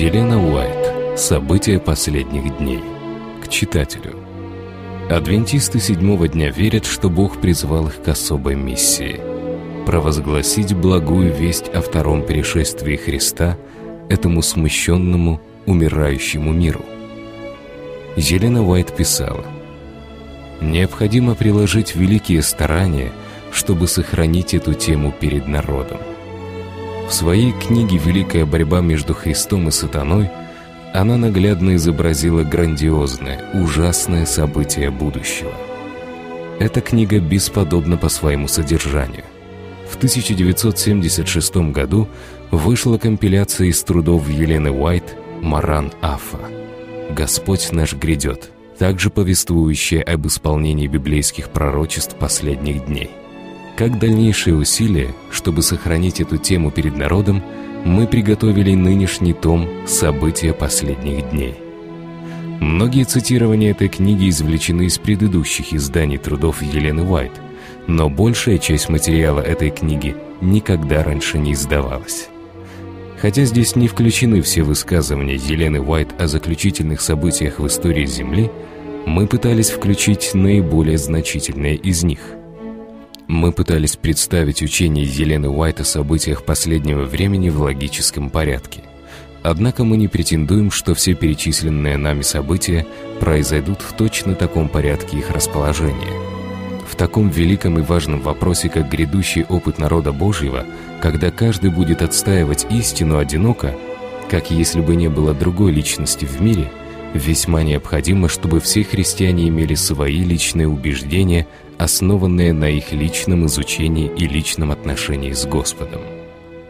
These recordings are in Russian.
Елена Уайт. События последних дней. К читателю. Адвентисты седьмого дня верят, что Бог призвал их к особой миссии. Провозгласить благую весть о втором пришествии Христа этому смущенному, умирающему миру. Елена Уайт писала, «Необходимо приложить великие старания, чтобы сохранить эту тему перед народом. В своей книге «Великая борьба между Христом и сатаной» она наглядно изобразила грандиозное, ужасное событие будущего. Эта книга бесподобна по своему содержанию. В 1976 году вышла компиляция из трудов Елены Уайт «Маран Афа. Господь наш грядет», также повествующая об исполнении библейских пророчеств последних дней. Как дальнейшие усилия, чтобы сохранить эту тему перед народом, мы приготовили нынешний том «События последних дней». Многие цитирования этой книги извлечены из предыдущих изданий трудов Елены Уайт, но большая часть материала этой книги никогда раньше не издавалась. Хотя здесь не включены все высказывания Елены Уайт о заключительных событиях в истории Земли, мы пытались включить наиболее значительные из них – мы пытались представить учение Елены Уайт о событиях последнего времени в логическом порядке. Однако мы не претендуем, что все перечисленные нами события произойдут в точно таком порядке их расположения. В таком великом и важном вопросе, как грядущий опыт народа Божьего, когда каждый будет отстаивать истину одиноко, как если бы не было другой личности в мире, весьма необходимо, чтобы все христиане имели свои личные убеждения – основанные на их личном изучении и личном отношении с Господом.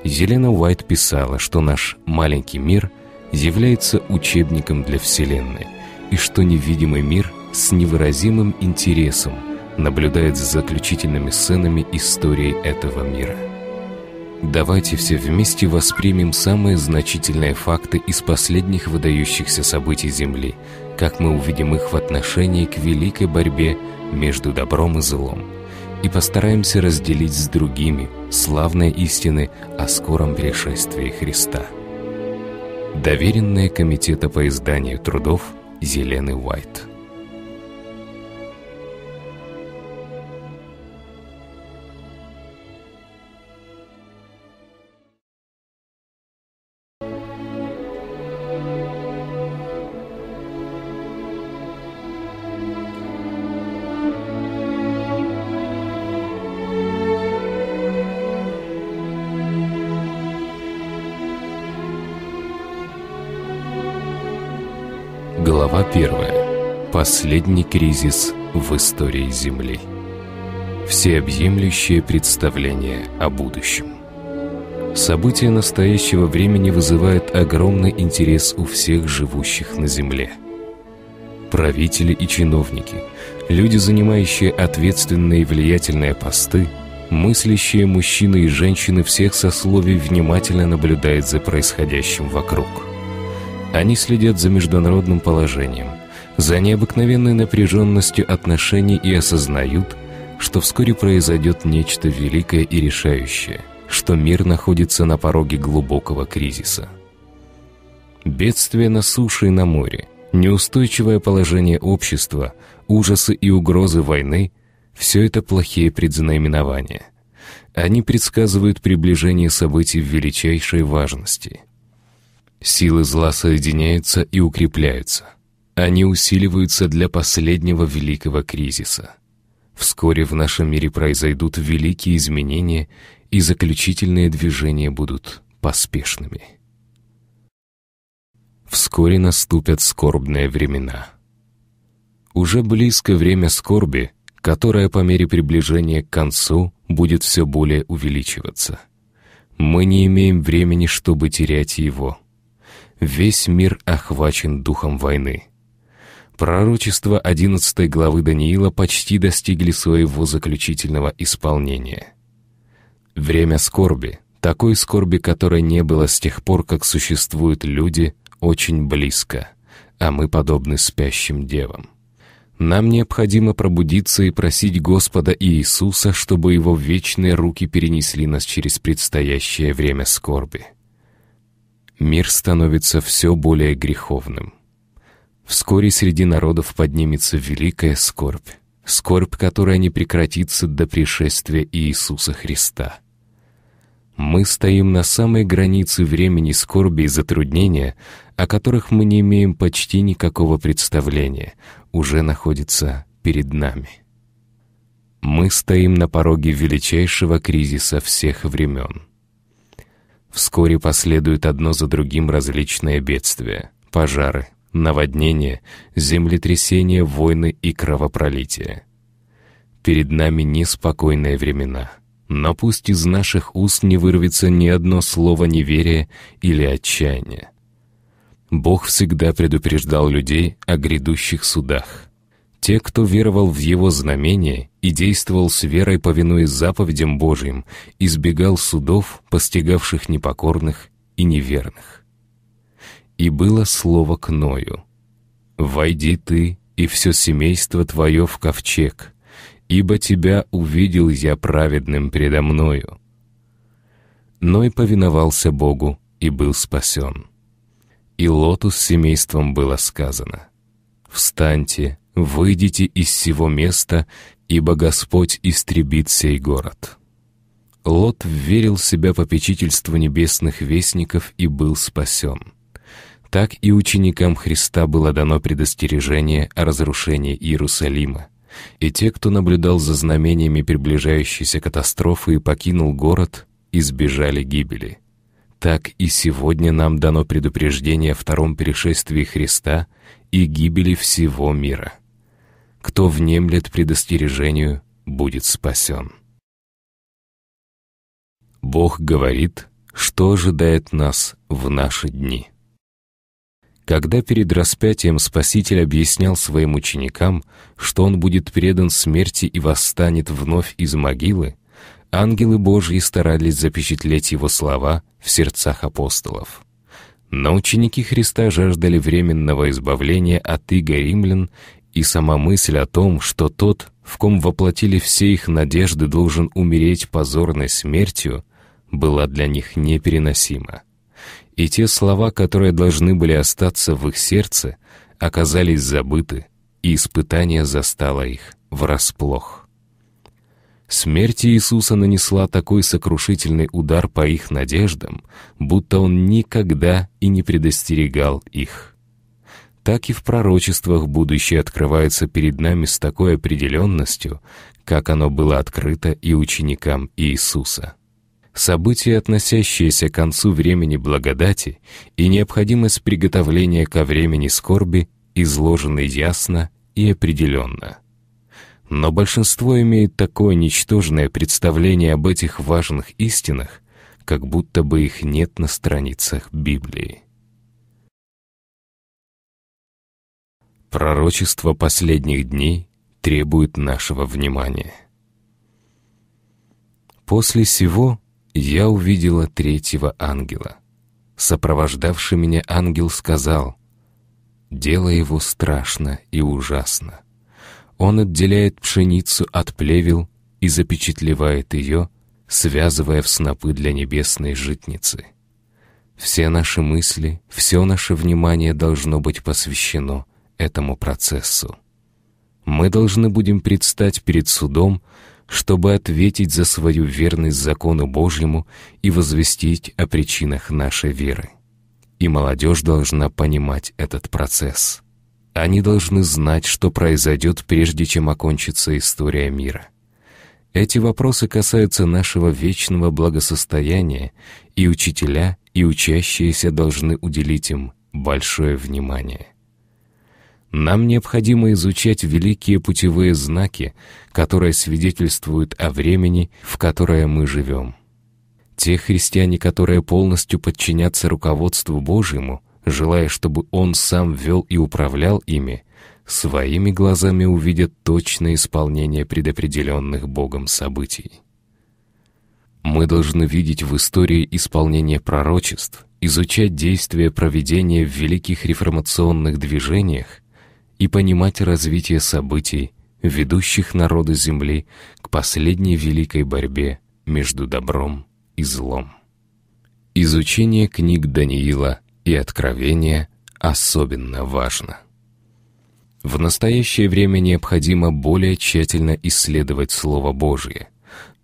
Зелена Уайт писала, что наш маленький мир является учебником для Вселенной, и что невидимый мир с невыразимым интересом наблюдает за заключительными сценами истории этого мира. Давайте все вместе воспримем самые значительные факты из последних выдающихся событий Земли – как мы увидим их в отношении к великой борьбе между добром и злом, и постараемся разделить с другими славные истины о скором пришествии Христа. Доверенные Комитета по изданию трудов Зеленый Уайт – последний кризис в истории Земли. Всеобъемлющее представление о будущем. События настоящего времени вызывают огромный интерес у всех живущих на Земле. Правители и чиновники, люди, занимающие ответственные и влиятельные посты, мыслящие мужчины и женщины всех сословий внимательно наблюдают за происходящим вокруг – они следят за международным положением, за необыкновенной напряженностью отношений и осознают, что вскоре произойдет нечто великое и решающее, что мир находится на пороге глубокого кризиса. Бедствия на суше и на море, неустойчивое положение общества, ужасы и угрозы войны – все это плохие предзнаменования. Они предсказывают приближение событий в величайшей важности. Силы зла соединяются и укрепляются – они усиливаются для последнего великого кризиса. Вскоре в нашем мире произойдут великие изменения, и заключительные движения будут поспешными. Вскоре наступят скорбные времена. Уже близко время скорби, которое по мере приближения к концу будет все более увеличиваться. Мы не имеем времени, чтобы терять его. Весь мир охвачен духом войны — Пророчества 11 главы Даниила почти достигли своего заключительного исполнения. Время скорби, такой скорби, которой не было с тех пор, как существуют люди, очень близко, а мы подобны спящим девам. Нам необходимо пробудиться и просить Господа Иисуса, чтобы Его вечные руки перенесли нас через предстоящее время скорби. Мир становится все более греховным. Вскоре среди народов поднимется великая скорбь, скорбь, которая не прекратится до пришествия Иисуса Христа. Мы стоим на самой границе времени скорби и затруднения, о которых мы не имеем почти никакого представления, уже находится перед нами. Мы стоим на пороге величайшего кризиса всех времен. Вскоре последуют одно за другим различные бедствия, пожары, наводнения, землетрясения, войны и кровопролития. Перед нами неспокойные времена, но пусть из наших уст не вырвется ни одно слово неверия или отчаяния. Бог всегда предупреждал людей о грядущих судах. Те, кто веровал в Его знамения и действовал с верой, повинуясь заповедям Божьим, избегал судов, постигавших непокорных и неверных и было слово к Ною. «Войди ты и все семейство твое в ковчег, ибо тебя увидел я праведным предо мною». Ной повиновался Богу и был спасен. И Лоту с семейством было сказано, «Встаньте, выйдите из сего места, ибо Господь истребит сей город». Лот верил себя попечительству небесных вестников и был спасен. Так и ученикам Христа было дано предостережение о разрушении Иерусалима. И те, кто наблюдал за знамениями приближающейся катастрофы и покинул город, избежали гибели. Так и сегодня нам дано предупреждение о втором перешествии Христа и гибели всего мира. Кто внемлет предостережению, будет спасен. Бог говорит, что ожидает нас в наши дни. Когда перед распятием Спаситель объяснял своим ученикам, что он будет предан смерти и восстанет вновь из могилы, ангелы Божьи старались запечатлеть его слова в сердцах апостолов. Но ученики Христа жаждали временного избавления от иго римлян, и сама мысль о том, что тот, в ком воплотили все их надежды, должен умереть позорной смертью, была для них непереносима и те слова, которые должны были остаться в их сердце, оказались забыты, и испытание застало их врасплох. Смерть Иисуса нанесла такой сокрушительный удар по их надеждам, будто Он никогда и не предостерегал их. Так и в пророчествах будущее открывается перед нами с такой определенностью, как оно было открыто и ученикам Иисуса события, относящиеся к концу времени благодати и необходимость приготовления ко времени скорби, изложены ясно и определенно. Но большинство имеет такое ничтожное представление об этих важных истинах, как будто бы их нет на страницах Библии. Пророчество последних дней требует нашего внимания. После сего я увидела третьего ангела. Сопровождавший меня ангел сказал, «Дело его страшно и ужасно. Он отделяет пшеницу от плевел и запечатлевает ее, связывая в снопы для небесной житницы. Все наши мысли, все наше внимание должно быть посвящено этому процессу. Мы должны будем предстать перед судом, чтобы ответить за свою верность закону Божьему и возвестить о причинах нашей веры. И молодежь должна понимать этот процесс. Они должны знать, что произойдет, прежде чем окончится история мира. Эти вопросы касаются нашего вечного благосостояния, и учителя, и учащиеся должны уделить им большое внимание. Нам необходимо изучать великие путевые знаки, которые свидетельствуют о времени, в которое мы живем. Те христиане, которые полностью подчинятся руководству Божьему, желая, чтобы Он сам вел и управлял ими, своими глазами увидят точное исполнение предопределенных Богом событий. Мы должны видеть в истории исполнение пророчеств, изучать действия проведения в великих реформационных движениях и понимать развитие событий, ведущих народы Земли к последней великой борьбе между добром и злом. Изучение книг Даниила и Откровения особенно важно. В настоящее время необходимо более тщательно исследовать Слово Божие.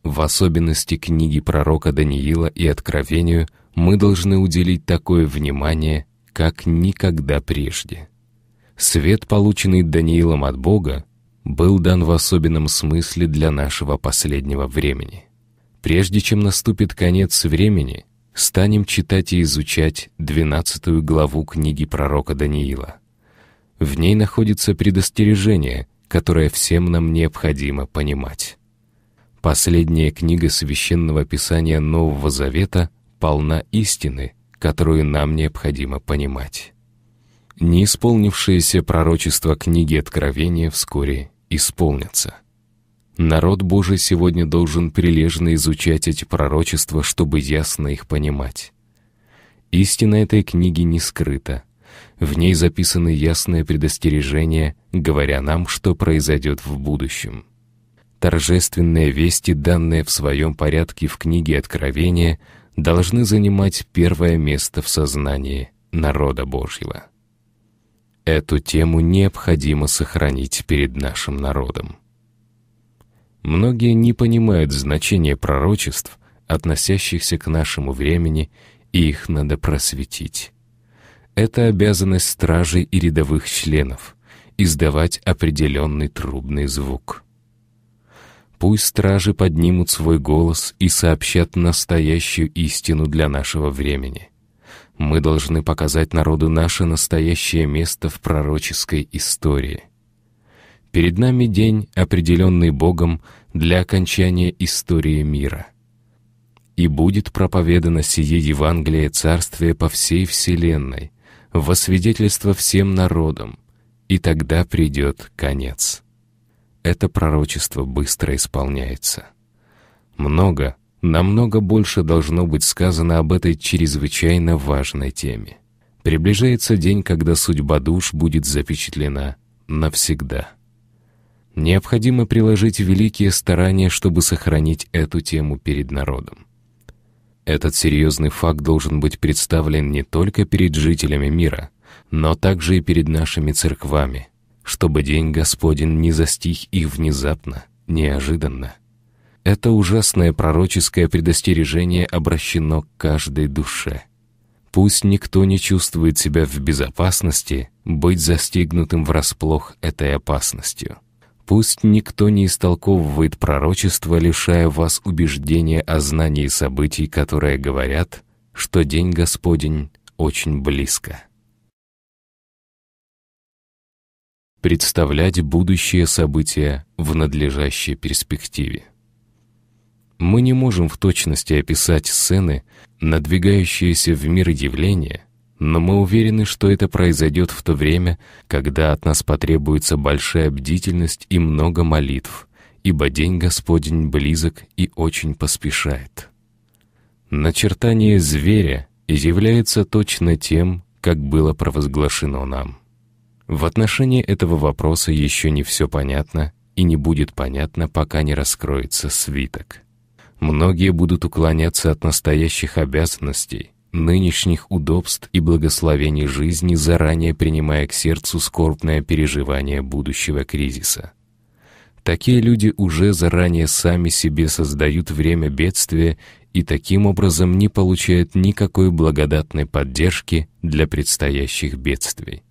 В особенности книги пророка Даниила и Откровению мы должны уделить такое внимание, как никогда прежде. Свет, полученный Даниилом от Бога, был дан в особенном смысле для нашего последнего времени. Прежде чем наступит конец времени, станем читать и изучать 12 главу книги пророка Даниила. В ней находится предостережение, которое всем нам необходимо понимать. Последняя книга Священного Писания Нового Завета полна истины, которую нам необходимо понимать неисполнившиеся пророчества книги Откровения вскоре исполнятся. Народ Божий сегодня должен прилежно изучать эти пророчества, чтобы ясно их понимать. Истина этой книги не скрыта. В ней записаны ясные предостережения, говоря нам, что произойдет в будущем. Торжественные вести, данные в своем порядке в книге Откровения, должны занимать первое место в сознании народа Божьего. Эту тему необходимо сохранить перед нашим народом. Многие не понимают значение пророчеств, относящихся к нашему времени, и их надо просветить. Это обязанность стражей и рядовых членов — издавать определенный трубный звук. Пусть стражи поднимут свой голос и сообщат настоящую истину для нашего времени — мы должны показать народу наше настоящее место в пророческой истории. Перед нами день, определенный Богом для окончания истории мира. И будет проповедано сие Евангелие Царствия по всей вселенной, во свидетельство всем народам, и тогда придет конец. Это пророчество быстро исполняется. Много — намного больше должно быть сказано об этой чрезвычайно важной теме. Приближается день, когда судьба душ будет запечатлена навсегда. Необходимо приложить великие старания, чтобы сохранить эту тему перед народом. Этот серьезный факт должен быть представлен не только перед жителями мира, но также и перед нашими церквами, чтобы день Господень не застиг их внезапно, неожиданно. Это ужасное пророческое предостережение обращено к каждой душе. Пусть никто не чувствует себя в безопасности, быть застигнутым врасплох этой опасностью. Пусть никто не истолковывает пророчество, лишая вас убеждения о знании событий, которые говорят, что день Господень очень близко. Представлять будущее события в надлежащей перспективе. Мы не можем в точности описать сцены, надвигающиеся в мир явления, но мы уверены, что это произойдет в то время, когда от нас потребуется большая бдительность и много молитв, ибо день Господень близок и очень поспешает. Начертание зверя является точно тем, как было провозглашено нам. В отношении этого вопроса еще не все понятно и не будет понятно, пока не раскроется свиток многие будут уклоняться от настоящих обязанностей, нынешних удобств и благословений жизни, заранее принимая к сердцу скорбное переживание будущего кризиса. Такие люди уже заранее сами себе создают время бедствия и таким образом не получают никакой благодатной поддержки для предстоящих бедствий.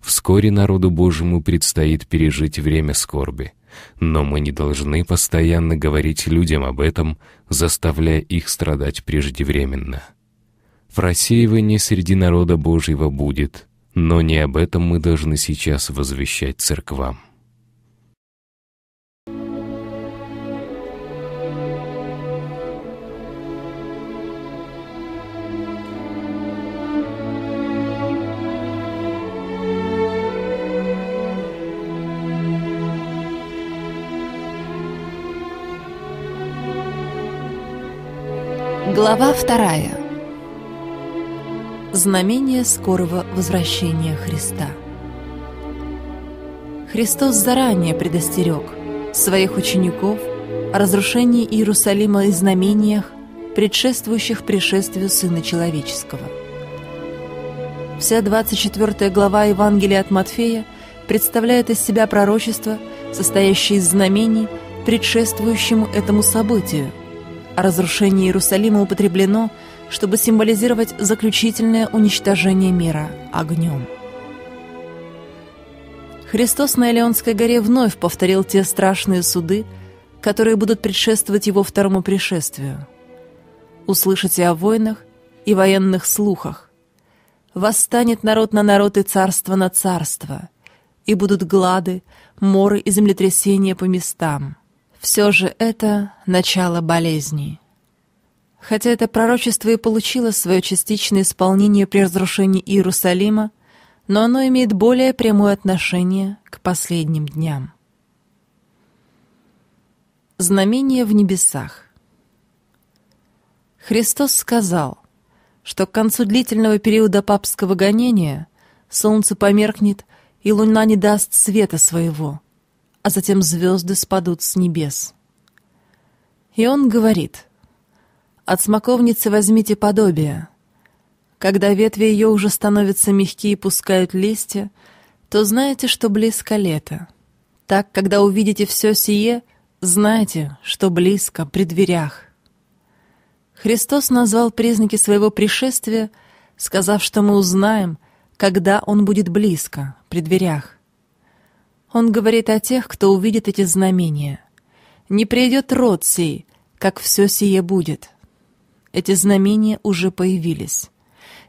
Вскоре народу Божьему предстоит пережить время скорби но мы не должны постоянно говорить людям об этом, заставляя их страдать преждевременно. Просеивание среди народа Божьего будет, но не об этом мы должны сейчас возвещать церквам. Глава вторая. Знамение скорого возвращения Христа. Христос заранее предостерег своих учеников о разрушении Иерусалима и знамениях, предшествующих пришествию Сына Человеческого. Вся 24 глава Евангелия от Матфея представляет из себя пророчество, состоящее из знамений, предшествующему этому событию – Разрушение Иерусалима употреблено, чтобы символизировать заключительное уничтожение мира огнем. Христос на Элеонской горе вновь повторил те страшные суды, которые будут предшествовать его второму пришествию. Услышите о войнах и военных слухах. Восстанет народ на народ и царство на царство, и будут глады, моры и землетрясения по местам. Все же это начало болезни. Хотя это пророчество и получило свое частичное исполнение при разрушении Иерусалима, но оно имеет более прямое отношение к последним дням. Знамение в небесах Христос сказал, что к концу длительного периода папского гонения солнце померкнет, и луна не даст света своего — а затем звезды спадут с небес. И он говорит, «От смоковницы возьмите подобие. Когда ветви ее уже становятся мягкие и пускают листья, то знаете, что близко лето. Так, когда увидите все сие, знайте, что близко, при дверях». Христос назвал признаки своего пришествия, сказав, что мы узнаем, когда он будет близко, при дверях. Он говорит о тех, кто увидит эти знамения. «Не придет род сей, как все сие будет». Эти знамения уже появились.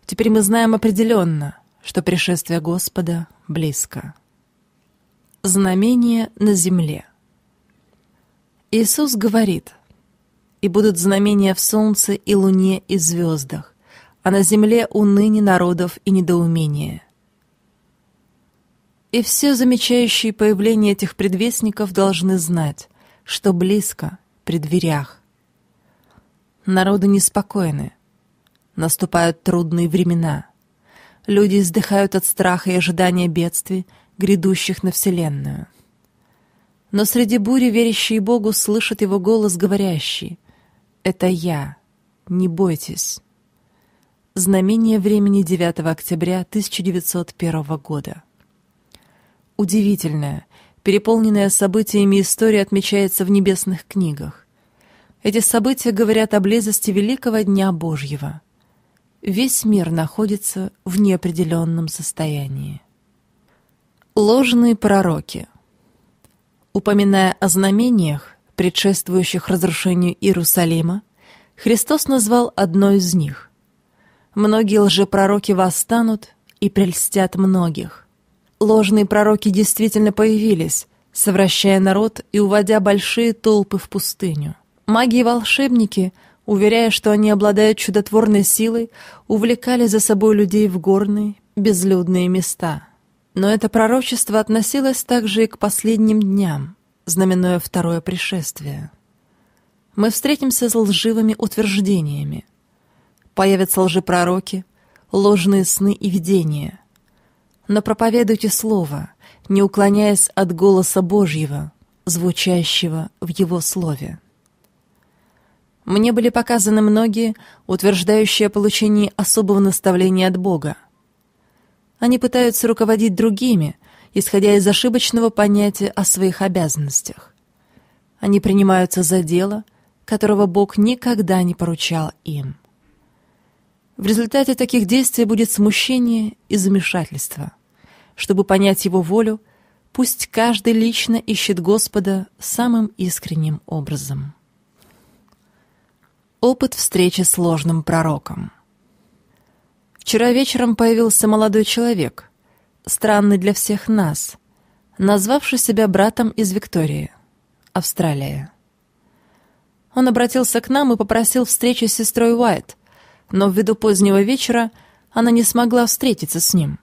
Теперь мы знаем определенно, что пришествие Господа близко. Знамение на земле. Иисус говорит, «И будут знамения в солнце и луне и звездах, а на земле уныние народов и недоумение. И все замечающие появление этих предвестников должны знать, что близко, при дверях. Народы неспокойны. Наступают трудные времена. Люди издыхают от страха и ожидания бедствий, грядущих на Вселенную. Но среди бури верящие Богу слышат его голос, говорящий «Это я, не бойтесь». Знамение времени 9 октября 1901 года удивительная, переполненная событиями история отмечается в небесных книгах. Эти события говорят о близости великого Дня Божьего. Весь мир находится в неопределенном состоянии. Ложные пророки. Упоминая о знамениях, предшествующих разрушению Иерусалима, Христос назвал одно из них. Многие лжепророки восстанут и прельстят многих. Ложные пророки действительно появились, совращая народ и уводя большие толпы в пустыню. Маги и волшебники, уверяя, что они обладают чудотворной силой, увлекали за собой людей в горные, безлюдные места. Но это пророчество относилось также и к последним дням, знаменуя второе пришествие. Мы встретимся с лживыми утверждениями. Появятся лжепророки, ложные сны и видения — но проповедуйте Слово, не уклоняясь от голоса Божьего, звучащего в Его Слове. Мне были показаны многие, утверждающие о получении особого наставления от Бога. Они пытаются руководить другими, исходя из ошибочного понятия о своих обязанностях. Они принимаются за дело, которого Бог никогда не поручал им. В результате таких действий будет смущение и замешательство. Чтобы понять его волю, пусть каждый лично ищет Господа самым искренним образом. Опыт встречи с ложным пророком. Вчера вечером появился молодой человек, странный для всех нас, назвавший себя братом из Виктории, Австралия. Он обратился к нам и попросил встречи с сестрой Уайт, но ввиду позднего вечера она не смогла встретиться с ним.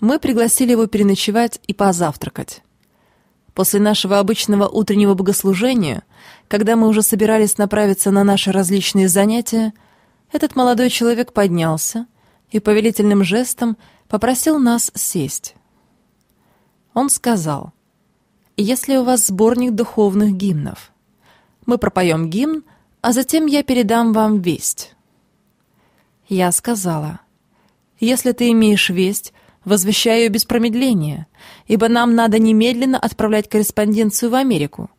Мы пригласили его переночевать и позавтракать. После нашего обычного утреннего богослужения, когда мы уже собирались направиться на наши различные занятия, этот молодой человек поднялся и повелительным жестом попросил нас сесть. Он сказал, «Если у вас сборник духовных гимнов, мы пропоем гимн, а затем я передам вам весть. Я сказала, «Если ты имеешь весть, возвещаю ее без промедления, ибо нам надо немедленно отправлять корреспонденцию в Америку,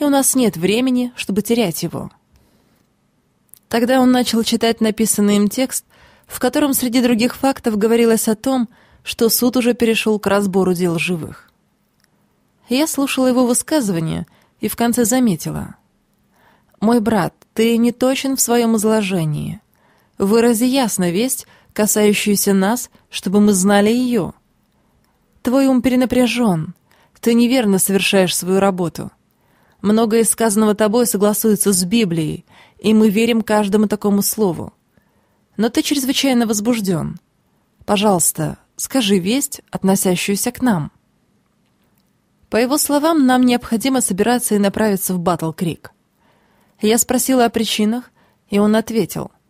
и у нас нет времени, чтобы терять его». Тогда он начал читать написанный им текст, в котором среди других фактов говорилось о том, что суд уже перешел к разбору дел живых. Я слушала его высказывание и в конце заметила. «Мой брат, ты не точен в своем изложении. Вырази ясно весть, касающуюся нас, чтобы мы знали ее. Твой ум перенапряжен. Ты неверно совершаешь свою работу. Многое сказанного тобой согласуется с Библией, и мы верим каждому такому слову. Но ты чрезвычайно возбужден. Пожалуйста, скажи весть, относящуюся к нам. По его словам, нам необходимо собираться и направиться в Батл Крик. Я спросила о причинах, и он ответил —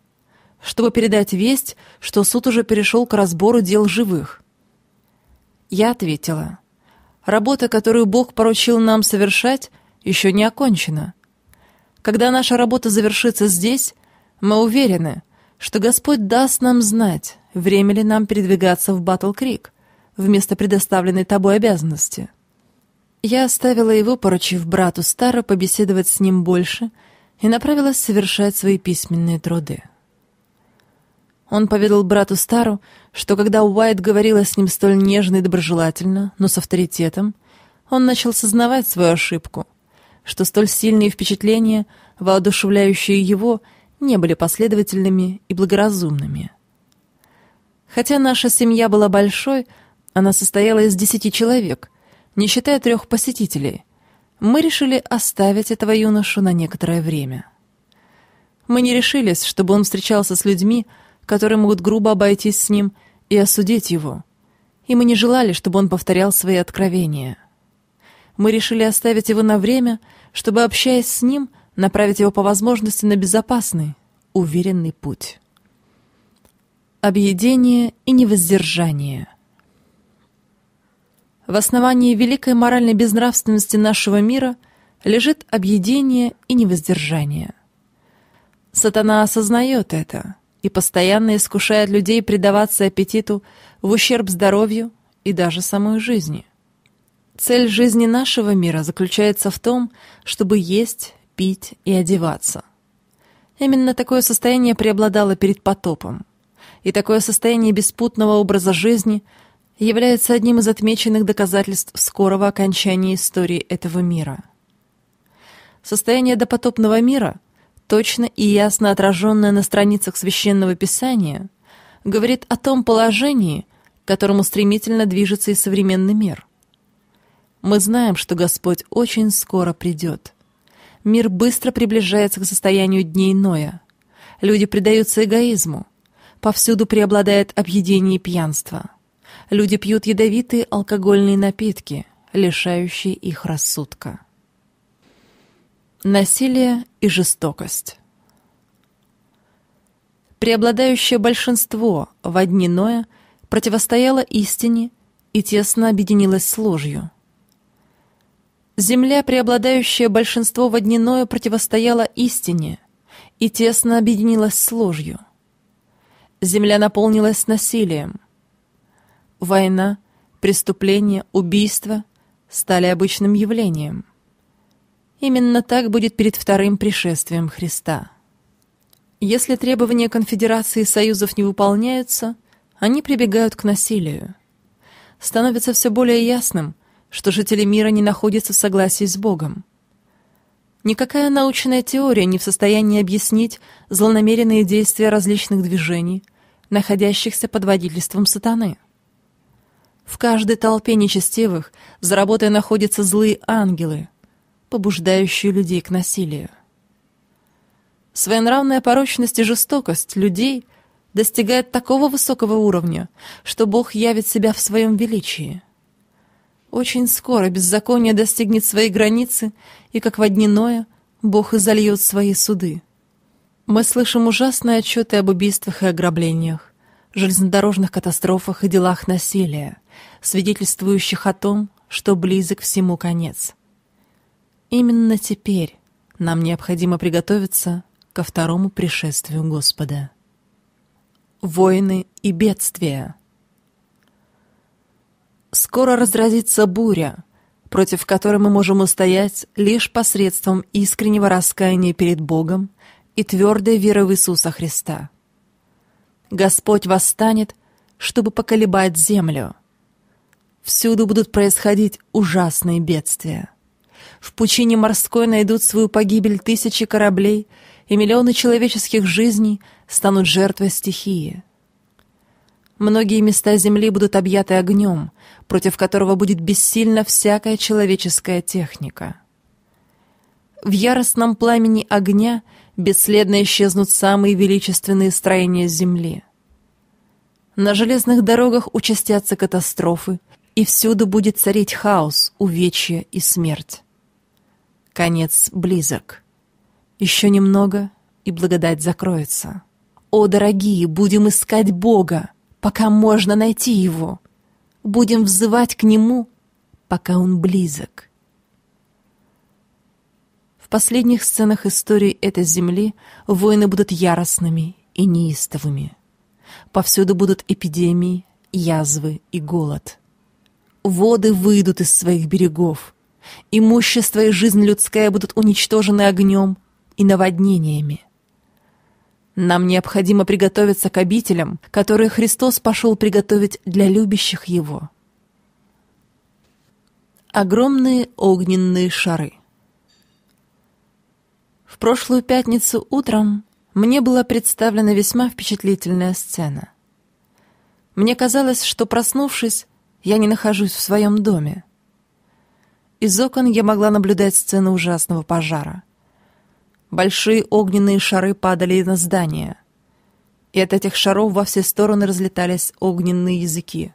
чтобы передать весть, что суд уже перешел к разбору дел живых. Я ответила. Работа, которую Бог поручил нам совершать, еще не окончена. Когда наша работа завершится здесь, мы уверены, что Господь даст нам знать, время ли нам передвигаться в Батл-Крик, вместо предоставленной тобой обязанности. Я оставила его, поручив брату Стара побеседовать с ним больше, и направилась совершать свои письменные труды. Он поведал брату Стару, что когда Уайт говорила с ним столь нежно и доброжелательно, но с авторитетом, он начал сознавать свою ошибку, что столь сильные впечатления, воодушевляющие его, не были последовательными и благоразумными. Хотя наша семья была большой, она состояла из десяти человек, не считая трех посетителей. Мы решили оставить этого юношу на некоторое время. Мы не решились, чтобы он встречался с людьми, которые могут грубо обойтись с ним и осудить его. И мы не желали, чтобы он повторял свои откровения. Мы решили оставить его на время, чтобы, общаясь с ним, направить его по возможности на безопасный, уверенный путь. Объедение и невоздержание – в основании великой моральной безнравственности нашего мира лежит объедение и невоздержание. Сатана осознает это и постоянно искушает людей предаваться аппетиту в ущерб здоровью и даже самой жизни. Цель жизни нашего мира заключается в том, чтобы есть, пить и одеваться. Именно такое состояние преобладало перед потопом. И такое состояние беспутного образа жизни является одним из отмеченных доказательств скорого окончания истории этого мира. Состояние допотопного мира – точно и ясно отраженное на страницах Священного Писания, говорит о том положении, к которому стремительно движется и современный мир. Мы знаем, что Господь очень скоро придет. Мир быстро приближается к состоянию дней Ноя. Люди предаются эгоизму. Повсюду преобладает объедение и пьянство. Люди пьют ядовитые алкогольные напитки, лишающие их рассудка. Насилие и жестокость. Преобладающее большинство в одни Ноя противостояло истине и тесно объединилось с ложью. Земля, преобладающее большинство в одни Ноя противостояла истине и тесно объединилась с ложью. Земля наполнилась насилием. Война, преступления, убийства стали обычным явлением – Именно так будет перед вторым пришествием Христа. Если требования конфедерации и союзов не выполняются, они прибегают к насилию. Становится все более ясным, что жители мира не находятся в согласии с Богом. Никакая научная теория не в состоянии объяснить злонамеренные действия различных движений, находящихся под водительством сатаны. В каждой толпе нечестивых за работой находятся злые ангелы, побуждающую людей к насилию. Своенравная порочность и жестокость людей достигает такого высокого уровня, что Бог явит себя в своем величии. Очень скоро беззаконие достигнет своей границы, и, как в одниное, Бог изольет свои суды. Мы слышим ужасные отчеты об убийствах и ограблениях, железнодорожных катастрофах и делах насилия, свидетельствующих о том, что близок всему конец. Именно теперь нам необходимо приготовиться ко второму пришествию Господа. Войны и бедствия. Скоро разразится буря, против которой мы можем устоять лишь посредством искреннего раскаяния перед Богом и твердой веры в Иисуса Христа. Господь восстанет, чтобы поколебать землю. Всюду будут происходить ужасные бедствия — в пучине морской найдут свою погибель тысячи кораблей, и миллионы человеческих жизней станут жертвой стихии. Многие места Земли будут объяты огнем, против которого будет бессильна всякая человеческая техника. В яростном пламени огня бесследно исчезнут самые величественные строения Земли. На железных дорогах участятся катастрофы, и всюду будет царить хаос, увечья и смерть. Конец близок. Еще немного, и благодать закроется. О, дорогие, будем искать Бога, пока можно найти Его. Будем взывать к Нему, пока Он близок. В последних сценах истории этой земли войны будут яростными и неистовыми. Повсюду будут эпидемии, язвы и голод. Воды выйдут из своих берегов — Имущество и жизнь людская будут уничтожены огнем и наводнениями. Нам необходимо приготовиться к обителям, которые Христос пошел приготовить для любящих Его. Огромные огненные шары. В прошлую пятницу утром мне была представлена весьма впечатлительная сцена. Мне казалось, что, проснувшись, я не нахожусь в своем доме. Из окон я могла наблюдать сцену ужасного пожара. Большие огненные шары падали на здание. И от этих шаров во все стороны разлетались огненные языки.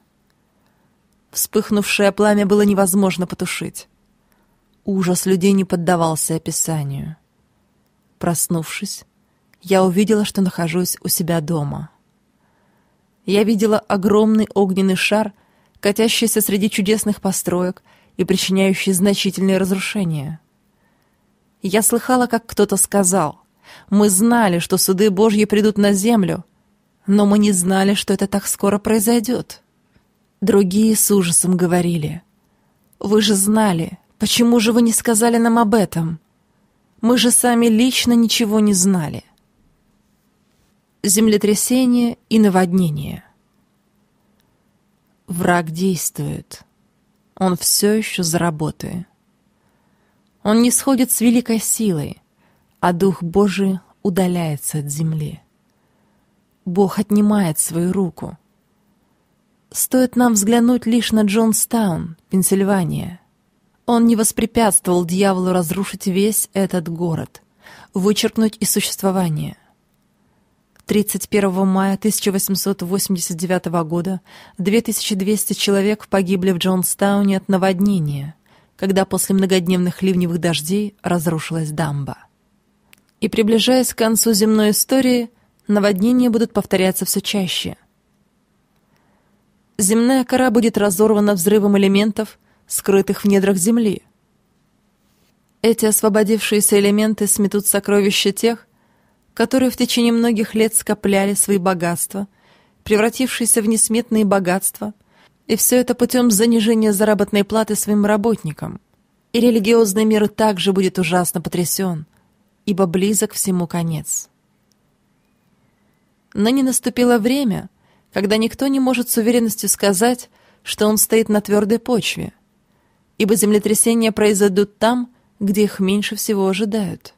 Вспыхнувшее пламя было невозможно потушить. Ужас людей не поддавался описанию. Проснувшись, я увидела, что нахожусь у себя дома. Я видела огромный огненный шар, катящийся среди чудесных построек — и причиняющий значительные разрушения. Я слыхала, как кто-то сказал, «Мы знали, что суды Божьи придут на землю, но мы не знали, что это так скоро произойдет». Другие с ужасом говорили, «Вы же знали, почему же вы не сказали нам об этом? Мы же сами лично ничего не знали». Землетрясение и наводнение. Враг действует он все еще за работой. Он не сходит с великой силой, а Дух Божий удаляется от земли. Бог отнимает свою руку. Стоит нам взглянуть лишь на Джонстаун, Пенсильвания. Он не воспрепятствовал дьяволу разрушить весь этот город, вычеркнуть из существования — 31 мая 1889 года 2200 человек погибли в Джонстауне от наводнения, когда после многодневных ливневых дождей разрушилась дамба. И приближаясь к концу земной истории, наводнения будут повторяться все чаще. Земная кора будет разорвана взрывом элементов, скрытых в недрах Земли. Эти освободившиеся элементы сметут сокровища тех, которые в течение многих лет скопляли свои богатства, превратившиеся в несметные богатства, и все это путем занижения заработной платы своим работникам. И религиозный мир также будет ужасно потрясен, ибо близок всему конец. Но не наступило время, когда никто не может с уверенностью сказать, что он стоит на твердой почве, ибо землетрясения произойдут там, где их меньше всего ожидают.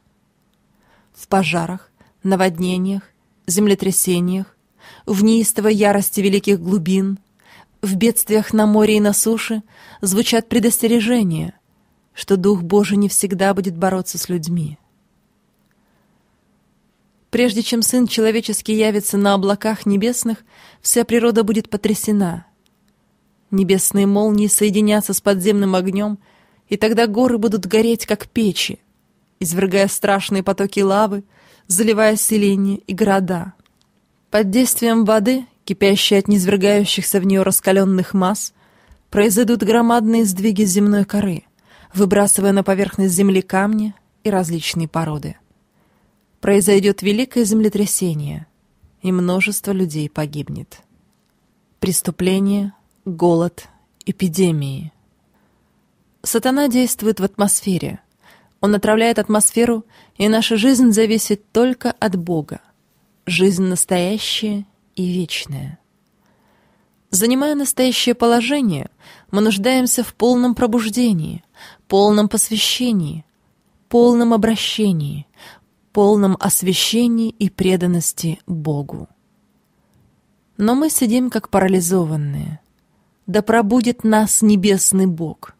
В пожарах, наводнениях, землетрясениях, в неистовой ярости великих глубин, в бедствиях на море и на суше звучат предостережения, что Дух Божий не всегда будет бороться с людьми. Прежде чем Сын Человеческий явится на облаках небесных, вся природа будет потрясена. Небесные молнии соединятся с подземным огнем, и тогда горы будут гореть, как печи, извергая страшные потоки лавы, заливая селения и города. Под действием воды, кипящей от низвергающихся в нее раскаленных масс, произойдут громадные сдвиги земной коры, выбрасывая на поверхность земли камни и различные породы. Произойдет великое землетрясение, и множество людей погибнет. Преступления, голод, эпидемии. Сатана действует в атмосфере – он отравляет атмосферу, и наша жизнь зависит только от Бога. Жизнь настоящая и вечная. Занимая настоящее положение, мы нуждаемся в полном пробуждении, полном посвящении, полном обращении, полном освящении и преданности Богу. Но мы сидим как парализованные. Да пробудет нас небесный Бог —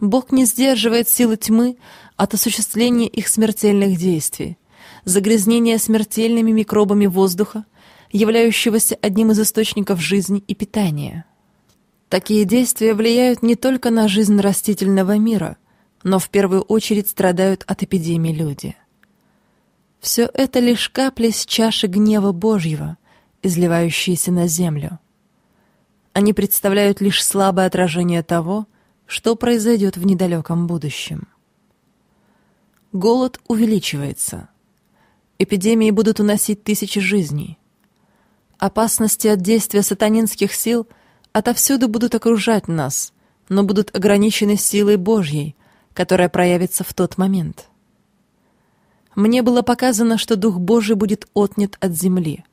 Бог не сдерживает силы тьмы от осуществления их смертельных действий. Загрязнение смертельными микробами воздуха, являющегося одним из источников жизни и питания. Такие действия влияют не только на жизнь растительного мира, но в первую очередь страдают от эпидемии люди. Все это лишь капли с чаши гнева Божьего, изливающиеся на землю. Они представляют лишь слабое отражение того, что произойдет в недалеком будущем. Голод увеличивается. Эпидемии будут уносить тысячи жизней. Опасности от действия сатанинских сил отовсюду будут окружать нас, но будут ограничены силой Божьей, которая проявится в тот момент. Мне было показано, что Дух Божий будет отнят от земли.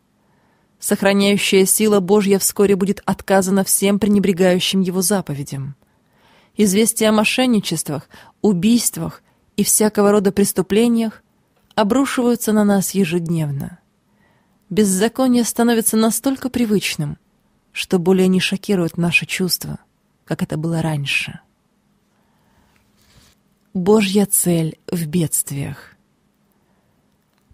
Сохраняющая сила Божья вскоре будет отказана всем пренебрегающим его заповедям известия о мошенничествах, убийствах и всякого рода преступлениях обрушиваются на нас ежедневно. Беззаконие становится настолько привычным, что более не шокирует наши чувства, как это было раньше. Божья цель в бедствиях.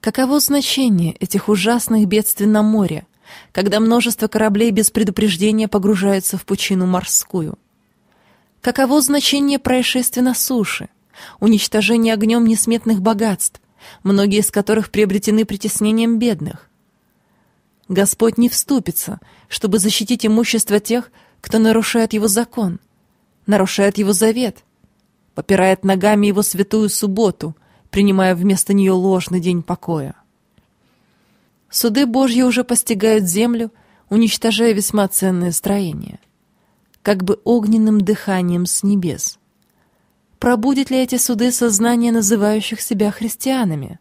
Каково значение этих ужасных бедствий на море, когда множество кораблей без предупреждения погружаются в пучину морскую — Каково значение происшествия на суше? Уничтожение огнем несметных богатств, многие из которых приобретены притеснением бедных. Господь не вступится, чтобы защитить имущество тех, кто нарушает его закон, нарушает его завет, попирает ногами его святую субботу, принимая вместо нее ложный день покоя. Суды Божьи уже постигают землю, уничтожая весьма ценные строения как бы огненным дыханием с небес. Пробудет ли эти суды сознание называющих себя христианами?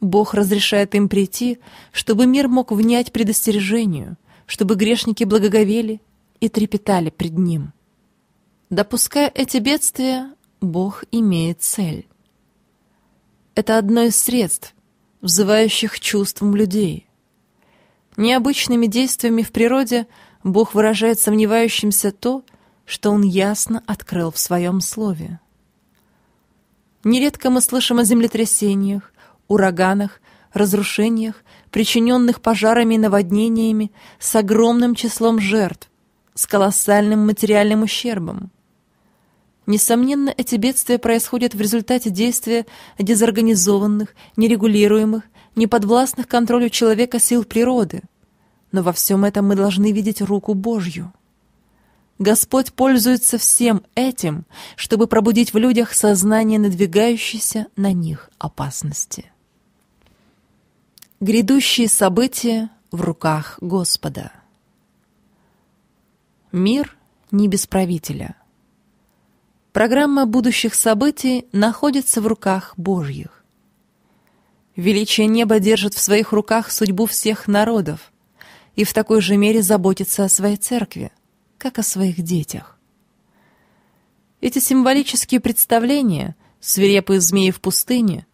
Бог разрешает им прийти, чтобы мир мог внять предостережению, чтобы грешники благоговели и трепетали пред Ним. Допуская эти бедствия, Бог имеет цель. Это одно из средств, взывающих чувством людей. Необычными действиями в природе – Бог выражает сомневающимся то, что Он ясно открыл в Своем Слове. Нередко мы слышим о землетрясениях, ураганах, разрушениях, причиненных пожарами и наводнениями, с огромным числом жертв, с колоссальным материальным ущербом. Несомненно, эти бедствия происходят в результате действия дезорганизованных, нерегулируемых, неподвластных контролю человека сил природы – но во всем этом мы должны видеть руку Божью. Господь пользуется всем этим, чтобы пробудить в людях сознание надвигающейся на них опасности. Грядущие события в руках Господа. Мир не без правителя. Программа будущих событий находится в руках Божьих. Величие неба держит в своих руках судьбу всех народов, и в такой же мере заботиться о своей церкви, как о своих детях. Эти символические представления, свирепые змеи в пустыне,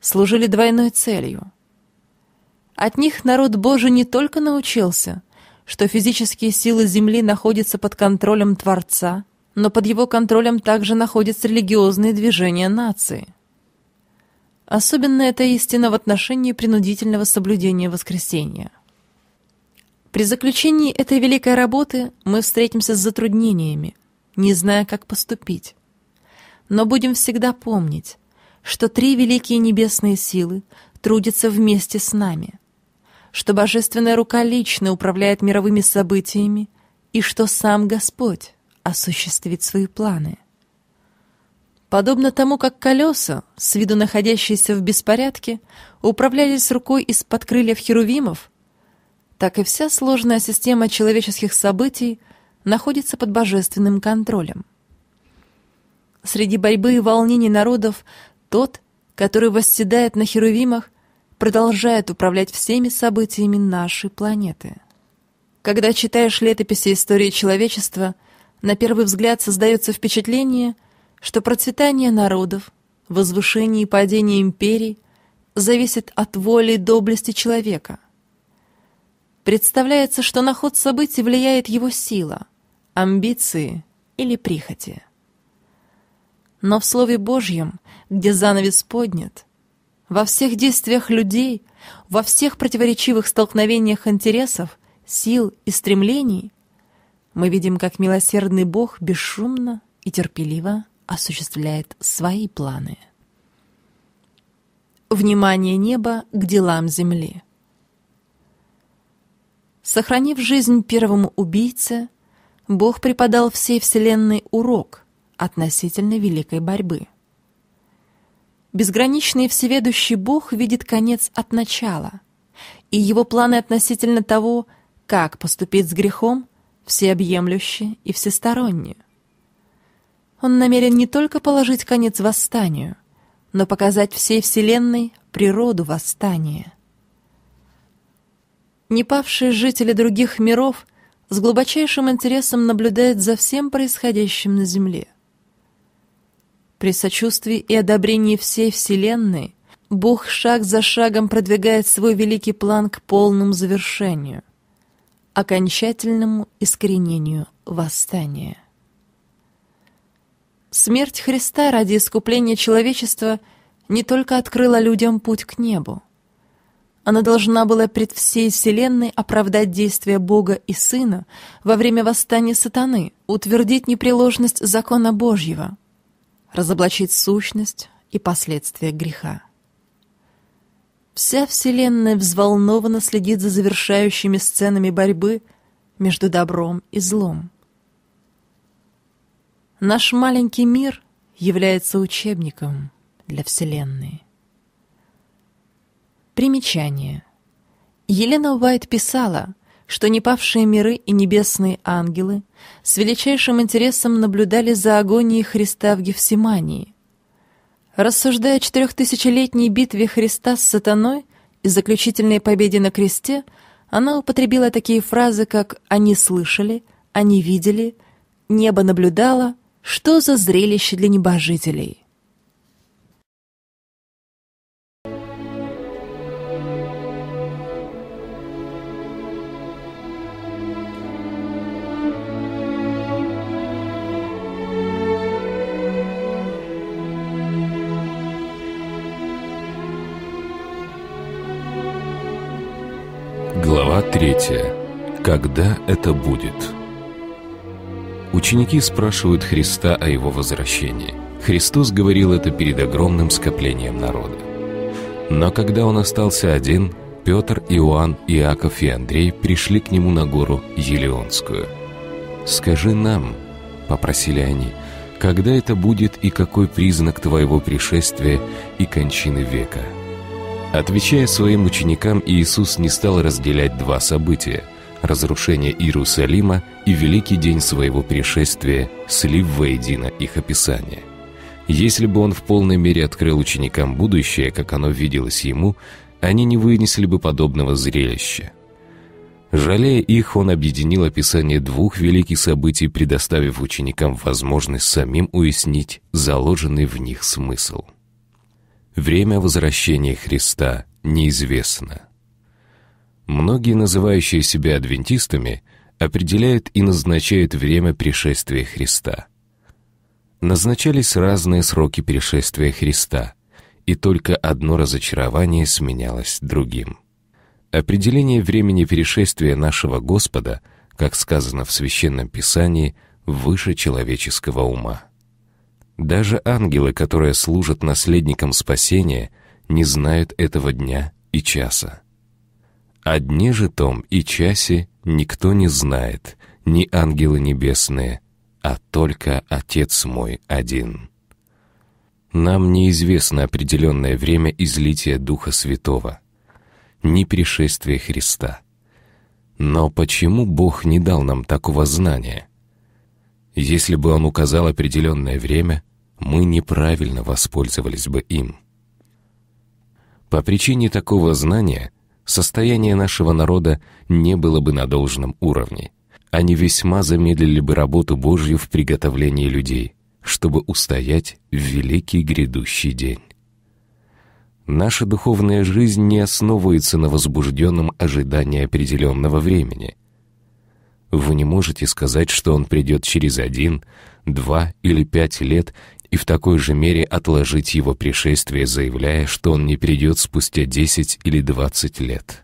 служили двойной целью. От них народ Божий не только научился, что физические силы Земли находятся под контролем Творца, но под его контролем также находятся религиозные движения нации. Особенно это истина в отношении принудительного соблюдения воскресения – при заключении этой великой работы мы встретимся с затруднениями, не зная, как поступить. Но будем всегда помнить, что три великие небесные силы трудятся вместе с нами, что божественная рука лично управляет мировыми событиями и что сам Господь осуществит свои планы. Подобно тому, как колеса, с виду находящиеся в беспорядке, управлялись рукой из-под крыльев херувимов, так и вся сложная система человеческих событий находится под божественным контролем. Среди борьбы и волнений народов тот, который восседает на херувимах, продолжает управлять всеми событиями нашей планеты. Когда читаешь летописи истории человечества, на первый взгляд создается впечатление, что процветание народов, возвышение и падение империй зависит от воли и доблести человека. Представляется, что на ход событий влияет его сила, амбиции или прихоти. Но в Слове Божьем, где занавес поднят, во всех действиях людей, во всех противоречивых столкновениях интересов, сил и стремлений, мы видим, как милосердный Бог бесшумно и терпеливо осуществляет свои планы. Внимание неба к делам земли. Сохранив жизнь первому убийце, Бог преподал всей Вселенной урок относительно великой борьбы. Безграничный всеведущий Бог видит конец от начала, и его планы относительно того, как поступить с грехом, всеобъемлющие и всесторонние. Он намерен не только положить конец восстанию, но показать всей Вселенной природу восстания непавшие жители других миров с глубочайшим интересом наблюдают за всем происходящим на Земле. При сочувствии и одобрении всей Вселенной Бог шаг за шагом продвигает свой великий план к полному завершению, окончательному искоренению восстания. Смерть Христа ради искупления человечества не только открыла людям путь к небу, она должна была пред всей вселенной оправдать действия Бога и Сына во время восстания сатаны, утвердить непреложность закона Божьего, разоблачить сущность и последствия греха. Вся вселенная взволнованно следит за завершающими сценами борьбы между добром и злом. Наш маленький мир является учебником для вселенной. Примечание. Елена Уайт писала, что непавшие миры и небесные ангелы с величайшим интересом наблюдали за агонией Христа в Гефсимании. Рассуждая о четырехтысячелетней битве Христа с сатаной и заключительной победе на кресте, она употребила такие фразы, как «они слышали», «они видели», «небо наблюдало», «что за зрелище для небожителей». третья. Когда это будет? Ученики спрашивают Христа о его возвращении. Христос говорил это перед огромным скоплением народа. Но когда он остался один, Петр, Иоанн, Иаков и Андрей пришли к нему на гору Елеонскую. «Скажи нам», — попросили они, — «когда это будет и какой признак твоего пришествия и кончины века?» Отвечая своим ученикам, Иисус не стал разделять два события – разрушение Иерусалима и великий день своего пришествия, слив воедино их описание. Если бы он в полной мере открыл ученикам будущее, как оно виделось ему, они не вынесли бы подобного зрелища. Жалея их, он объединил описание двух великих событий, предоставив ученикам возможность самим уяснить заложенный в них смысл. Время возвращения Христа неизвестно. Многие, называющие себя адвентистами, определяют и назначают время пришествия Христа. Назначались разные сроки пришествия Христа, и только одно разочарование сменялось другим. Определение времени пришествия нашего Господа, как сказано в Священном Писании, выше человеческого ума. Даже ангелы, которые служат наследникам спасения, не знают этого дня и часа. О дне же том и часе никто не знает, ни ангелы небесные, а только Отец мой один. Нам неизвестно определенное время излития Духа Святого, ни пришествия Христа. Но почему Бог не дал нам такого знания — если бы он указал определенное время, мы неправильно воспользовались бы им. По причине такого знания состояние нашего народа не было бы на должном уровне. Они весьма замедлили бы работу Божью в приготовлении людей, чтобы устоять в великий грядущий день. Наша духовная жизнь не основывается на возбужденном ожидании определенного времени — вы не можете сказать, что он придет через один, два или пять лет и в такой же мере отложить его пришествие, заявляя, что он не придет спустя десять или двадцать лет.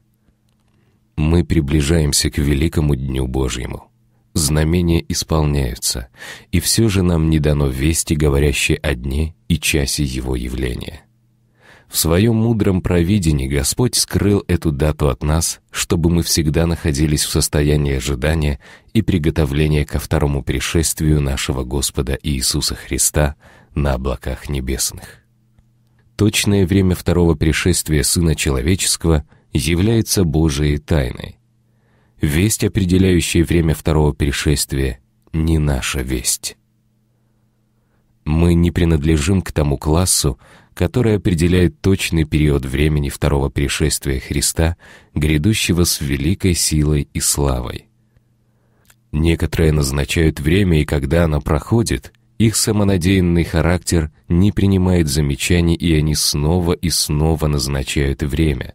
Мы приближаемся к великому Дню Божьему. Знамения исполняются, и все же нам не дано вести, говорящей о дне и часе его явления. В своем мудром провидении Господь скрыл эту дату от нас, чтобы мы всегда находились в состоянии ожидания и приготовления ко второму пришествию нашего Господа Иисуса Христа на облаках небесных. Точное время второго пришествия Сына Человеческого является Божией тайной. Весть, определяющая время второго пришествия, не наша весть. Мы не принадлежим к тому классу, который определяет точный период времени второго пришествия Христа, грядущего с великой силой и славой. Некоторые назначают время, и когда оно проходит, их самонадеянный характер не принимает замечаний, и они снова и снова назначают время.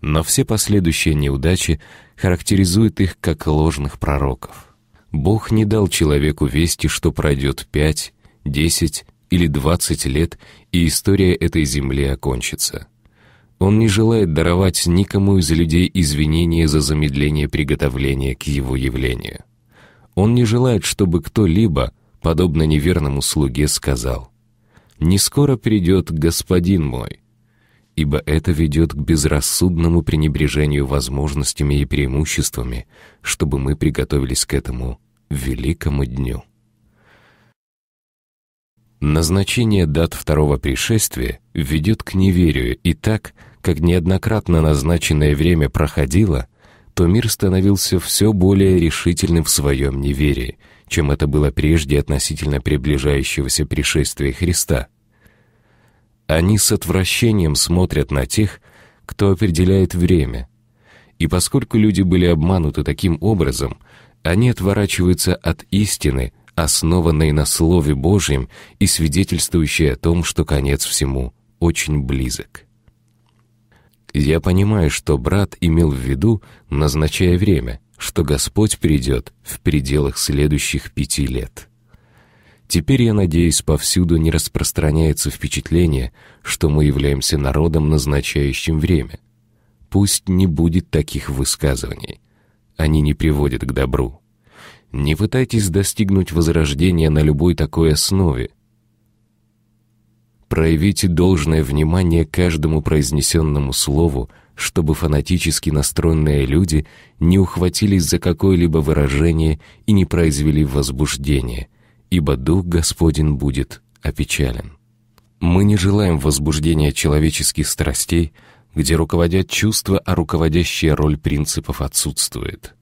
Но все последующие неудачи характеризуют их как ложных пророков. Бог не дал человеку вести, что пройдет пять, десять или 20 лет, и история этой земли окончится. Он не желает даровать никому из людей извинения за замедление приготовления к его явлению. Он не желает, чтобы кто-либо, подобно неверному слуге, сказал «Не скоро придет господин мой», ибо это ведет к безрассудному пренебрежению возможностями и преимуществами, чтобы мы приготовились к этому великому дню. Назначение дат второго пришествия ведет к неверию, и так, как неоднократно назначенное время проходило, то мир становился все более решительным в своем неверии, чем это было прежде относительно приближающегося пришествия Христа. Они с отвращением смотрят на тех, кто определяет время, и поскольку люди были обмануты таким образом, они отворачиваются от истины, основанной на Слове Божьем и свидетельствующей о том, что конец всему очень близок. Я понимаю, что брат имел в виду, назначая время, что Господь придет в пределах следующих пяти лет. Теперь, я надеюсь, повсюду не распространяется впечатление, что мы являемся народом, назначающим время. Пусть не будет таких высказываний. Они не приводят к добру. Не пытайтесь достигнуть возрождения на любой такой основе. Проявите должное внимание каждому произнесенному слову, чтобы фанатически настроенные люди не ухватились за какое-либо выражение и не произвели возбуждение, ибо Дух Господень будет опечален. Мы не желаем возбуждения человеческих страстей, где руководят чувства, а руководящая роль принципов отсутствует –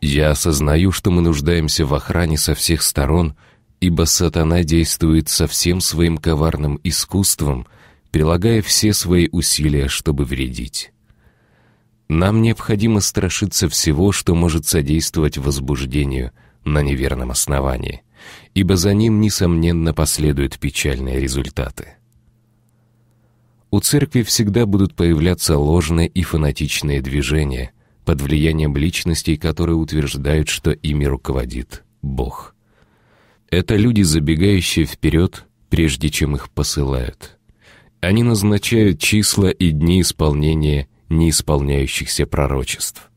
я осознаю, что мы нуждаемся в охране со всех сторон, ибо сатана действует со всем своим коварным искусством, прилагая все свои усилия, чтобы вредить. Нам необходимо страшиться всего, что может содействовать возбуждению на неверном основании, ибо за ним, несомненно, последуют печальные результаты. У церкви всегда будут появляться ложные и фанатичные движения – под влиянием личностей, которые утверждают, что ими руководит Бог. Это люди, забегающие вперед, прежде чем их посылают. Они назначают числа и дни исполнения неисполняющихся пророчеств.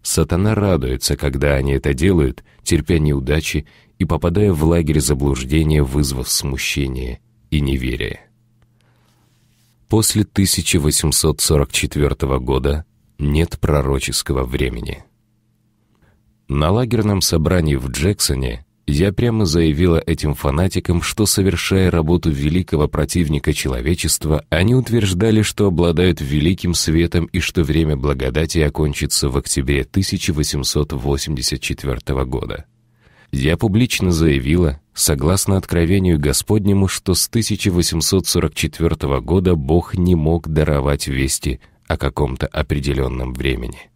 Сатана радуется, когда они это делают, терпя неудачи и попадая в лагерь заблуждения, вызвав смущение и неверие. После 1844 года нет пророческого времени. На лагерном собрании в Джексоне я прямо заявила этим фанатикам, что, совершая работу великого противника человечества, они утверждали, что обладают великим светом и что время благодати окончится в октябре 1884 года. Я публично заявила, согласно откровению Господнему, что с 1844 года Бог не мог даровать вести о каком-то определенном времени.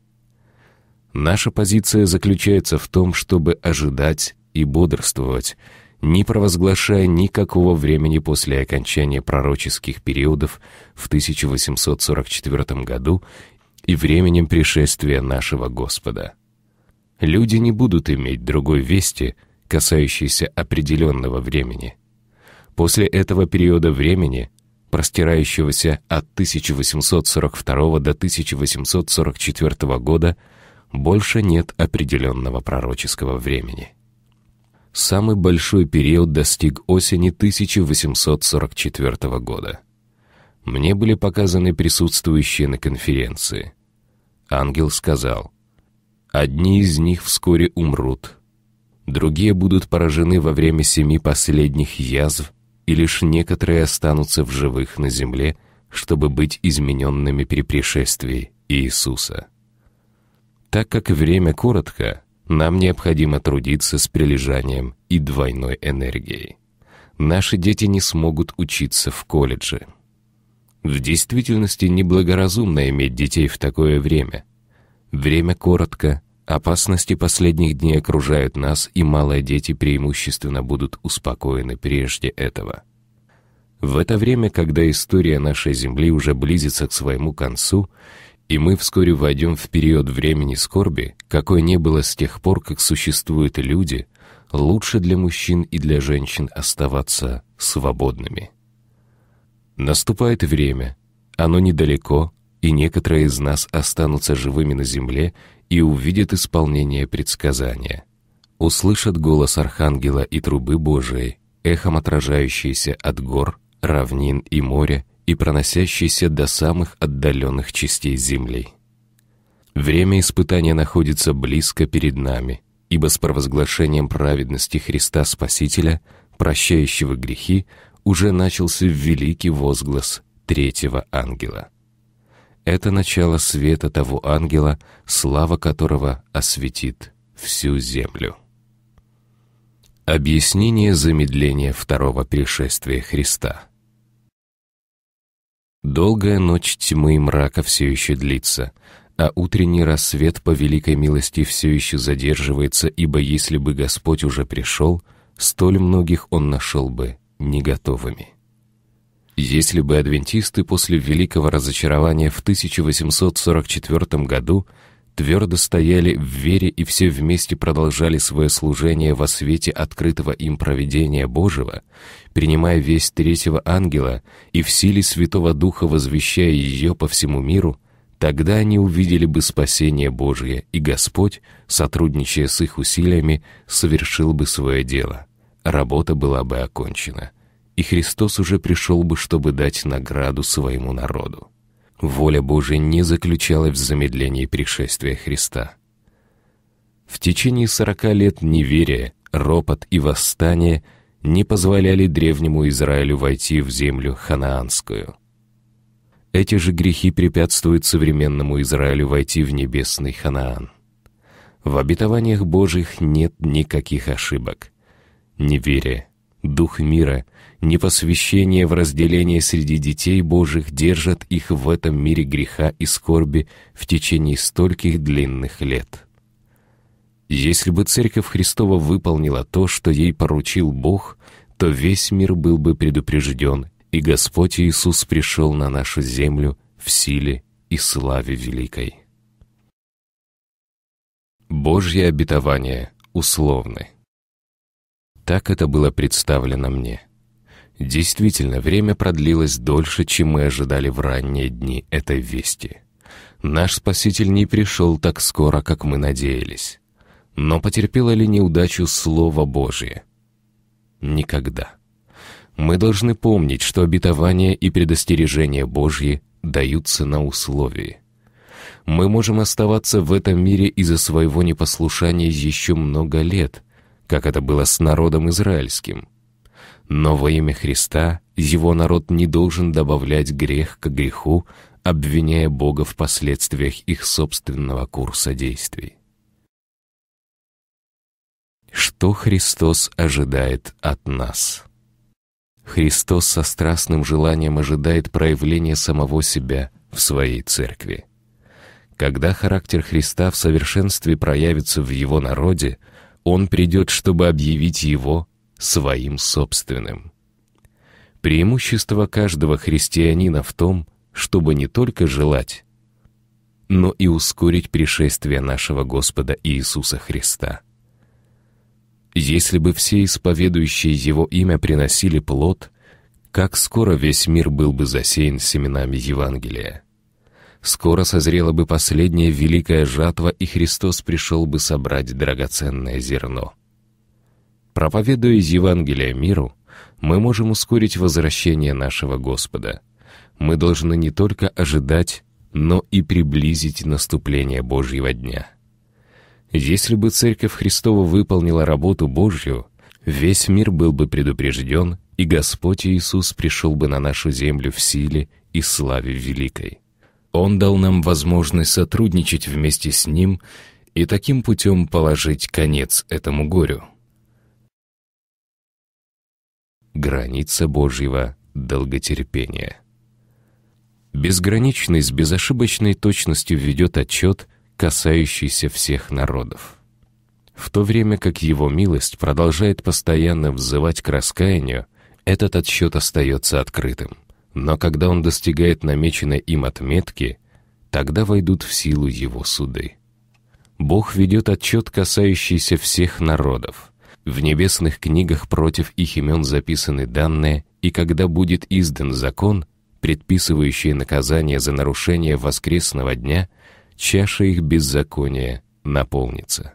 Наша позиция заключается в том, чтобы ожидать и бодрствовать, не провозглашая никакого времени после окончания пророческих периодов в 1844 году и временем пришествия нашего Господа. Люди не будут иметь другой вести, касающейся определенного времени. После этого периода времени простирающегося от 1842 до 1844 года, больше нет определенного пророческого времени. Самый большой период достиг осени 1844 года. Мне были показаны присутствующие на конференции. Ангел сказал, «Одни из них вскоре умрут, другие будут поражены во время семи последних язв, и лишь некоторые останутся в живых на земле, чтобы быть измененными при пришествии Иисуса. Так как время коротко, нам необходимо трудиться с прилежанием и двойной энергией. Наши дети не смогут учиться в колледже. В действительности неблагоразумно иметь детей в такое время. Время коротко — Опасности последних дней окружают нас, и малые дети преимущественно будут успокоены прежде этого. В это время, когда история нашей Земли уже близится к своему концу, и мы вскоре войдем в период времени скорби, какой не было с тех пор, как существуют люди, лучше для мужчин и для женщин оставаться свободными. Наступает время, оно недалеко, и некоторые из нас останутся живыми на земле и увидят исполнение предсказания. Услышат голос Архангела и трубы Божией, эхом отражающиеся от гор, равнин и моря, и проносящиеся до самых отдаленных частей земли. Время испытания находится близко перед нами, ибо с провозглашением праведности Христа Спасителя, прощающего грехи, уже начался великий возглас третьего ангела. Это начало света того ангела, слава которого осветит всю землю. Объяснение замедления второго пришествия Христа. Долгая ночь тьмы и мрака все еще длится, а утренний рассвет по великой милости все еще задерживается, ибо если бы Господь уже пришел, столь многих Он нашел бы не готовыми. Если бы адвентисты после великого разочарования в 1844 году твердо стояли в вере и все вместе продолжали свое служение во свете открытого им проведения Божьего, принимая весть третьего ангела и в силе Святого Духа возвещая ее по всему миру, тогда они увидели бы спасение Божье, и Господь, сотрудничая с их усилиями, совершил бы свое дело. Работа была бы окончена и Христос уже пришел бы, чтобы дать награду своему народу. Воля Божия не заключалась в замедлении пришествия Христа. В течение сорока лет неверия, ропот и восстание не позволяли древнему Израилю войти в землю ханаанскую. Эти же грехи препятствуют современному Израилю войти в небесный Ханаан. В обетованиях Божьих нет никаких ошибок. Неверие, дух мира — Непосвящение в разделение среди детей Божьих держит их в этом мире греха и скорби в течение стольких длинных лет. Если бы Церковь Христова выполнила то, что ей поручил Бог, то весь мир был бы предупрежден, и Господь Иисус пришел на нашу землю в силе и славе великой. Божье обетование условны. Так это было представлено мне. Действительно, время продлилось дольше, чем мы ожидали в ранние дни этой вести. Наш спаситель не пришел так скоро, как мы надеялись. Но потерпело ли неудачу Слово Божие? Никогда. Мы должны помнить, что обетование и предостережение Божьи даются на условии. Мы можем оставаться в этом мире из-за своего непослушания еще много лет, как это было с народом израильским — но во имя Христа его народ не должен добавлять грех к греху, обвиняя Бога в последствиях их собственного курса действий. Что Христос ожидает от нас? Христос со страстным желанием ожидает проявления самого себя в своей церкви. Когда характер Христа в совершенстве проявится в его народе, он придет, чтобы объявить его своим собственным. Преимущество каждого христианина в том, чтобы не только желать, но и ускорить пришествие нашего Господа Иисуса Христа. Если бы все исповедующие Его имя приносили плод, как скоро весь мир был бы засеян семенами Евангелия. Скоро созрела бы последняя великая жатва, и Христос пришел бы собрать драгоценное зерно. Проповедуя из Евангелия миру, мы можем ускорить возвращение нашего Господа. Мы должны не только ожидать, но и приблизить наступление Божьего дня. Если бы Церковь Христова выполнила работу Божью, весь мир был бы предупрежден, и Господь Иисус пришел бы на нашу землю в силе и славе великой. Он дал нам возможность сотрудничать вместе с Ним и таким путем положить конец этому горю граница Божьего долготерпения. Безграничный с безошибочной точностью ведет отчет, касающийся всех народов. В то время как его милость продолжает постоянно взывать к раскаянию, этот отсчет остается открытым. Но когда он достигает намеченной им отметки, тогда войдут в силу его суды. Бог ведет отчет, касающийся всех народов — в небесных книгах против их имен записаны данные, и когда будет издан закон, предписывающий наказание за нарушение воскресного дня, чаша их беззакония наполнится.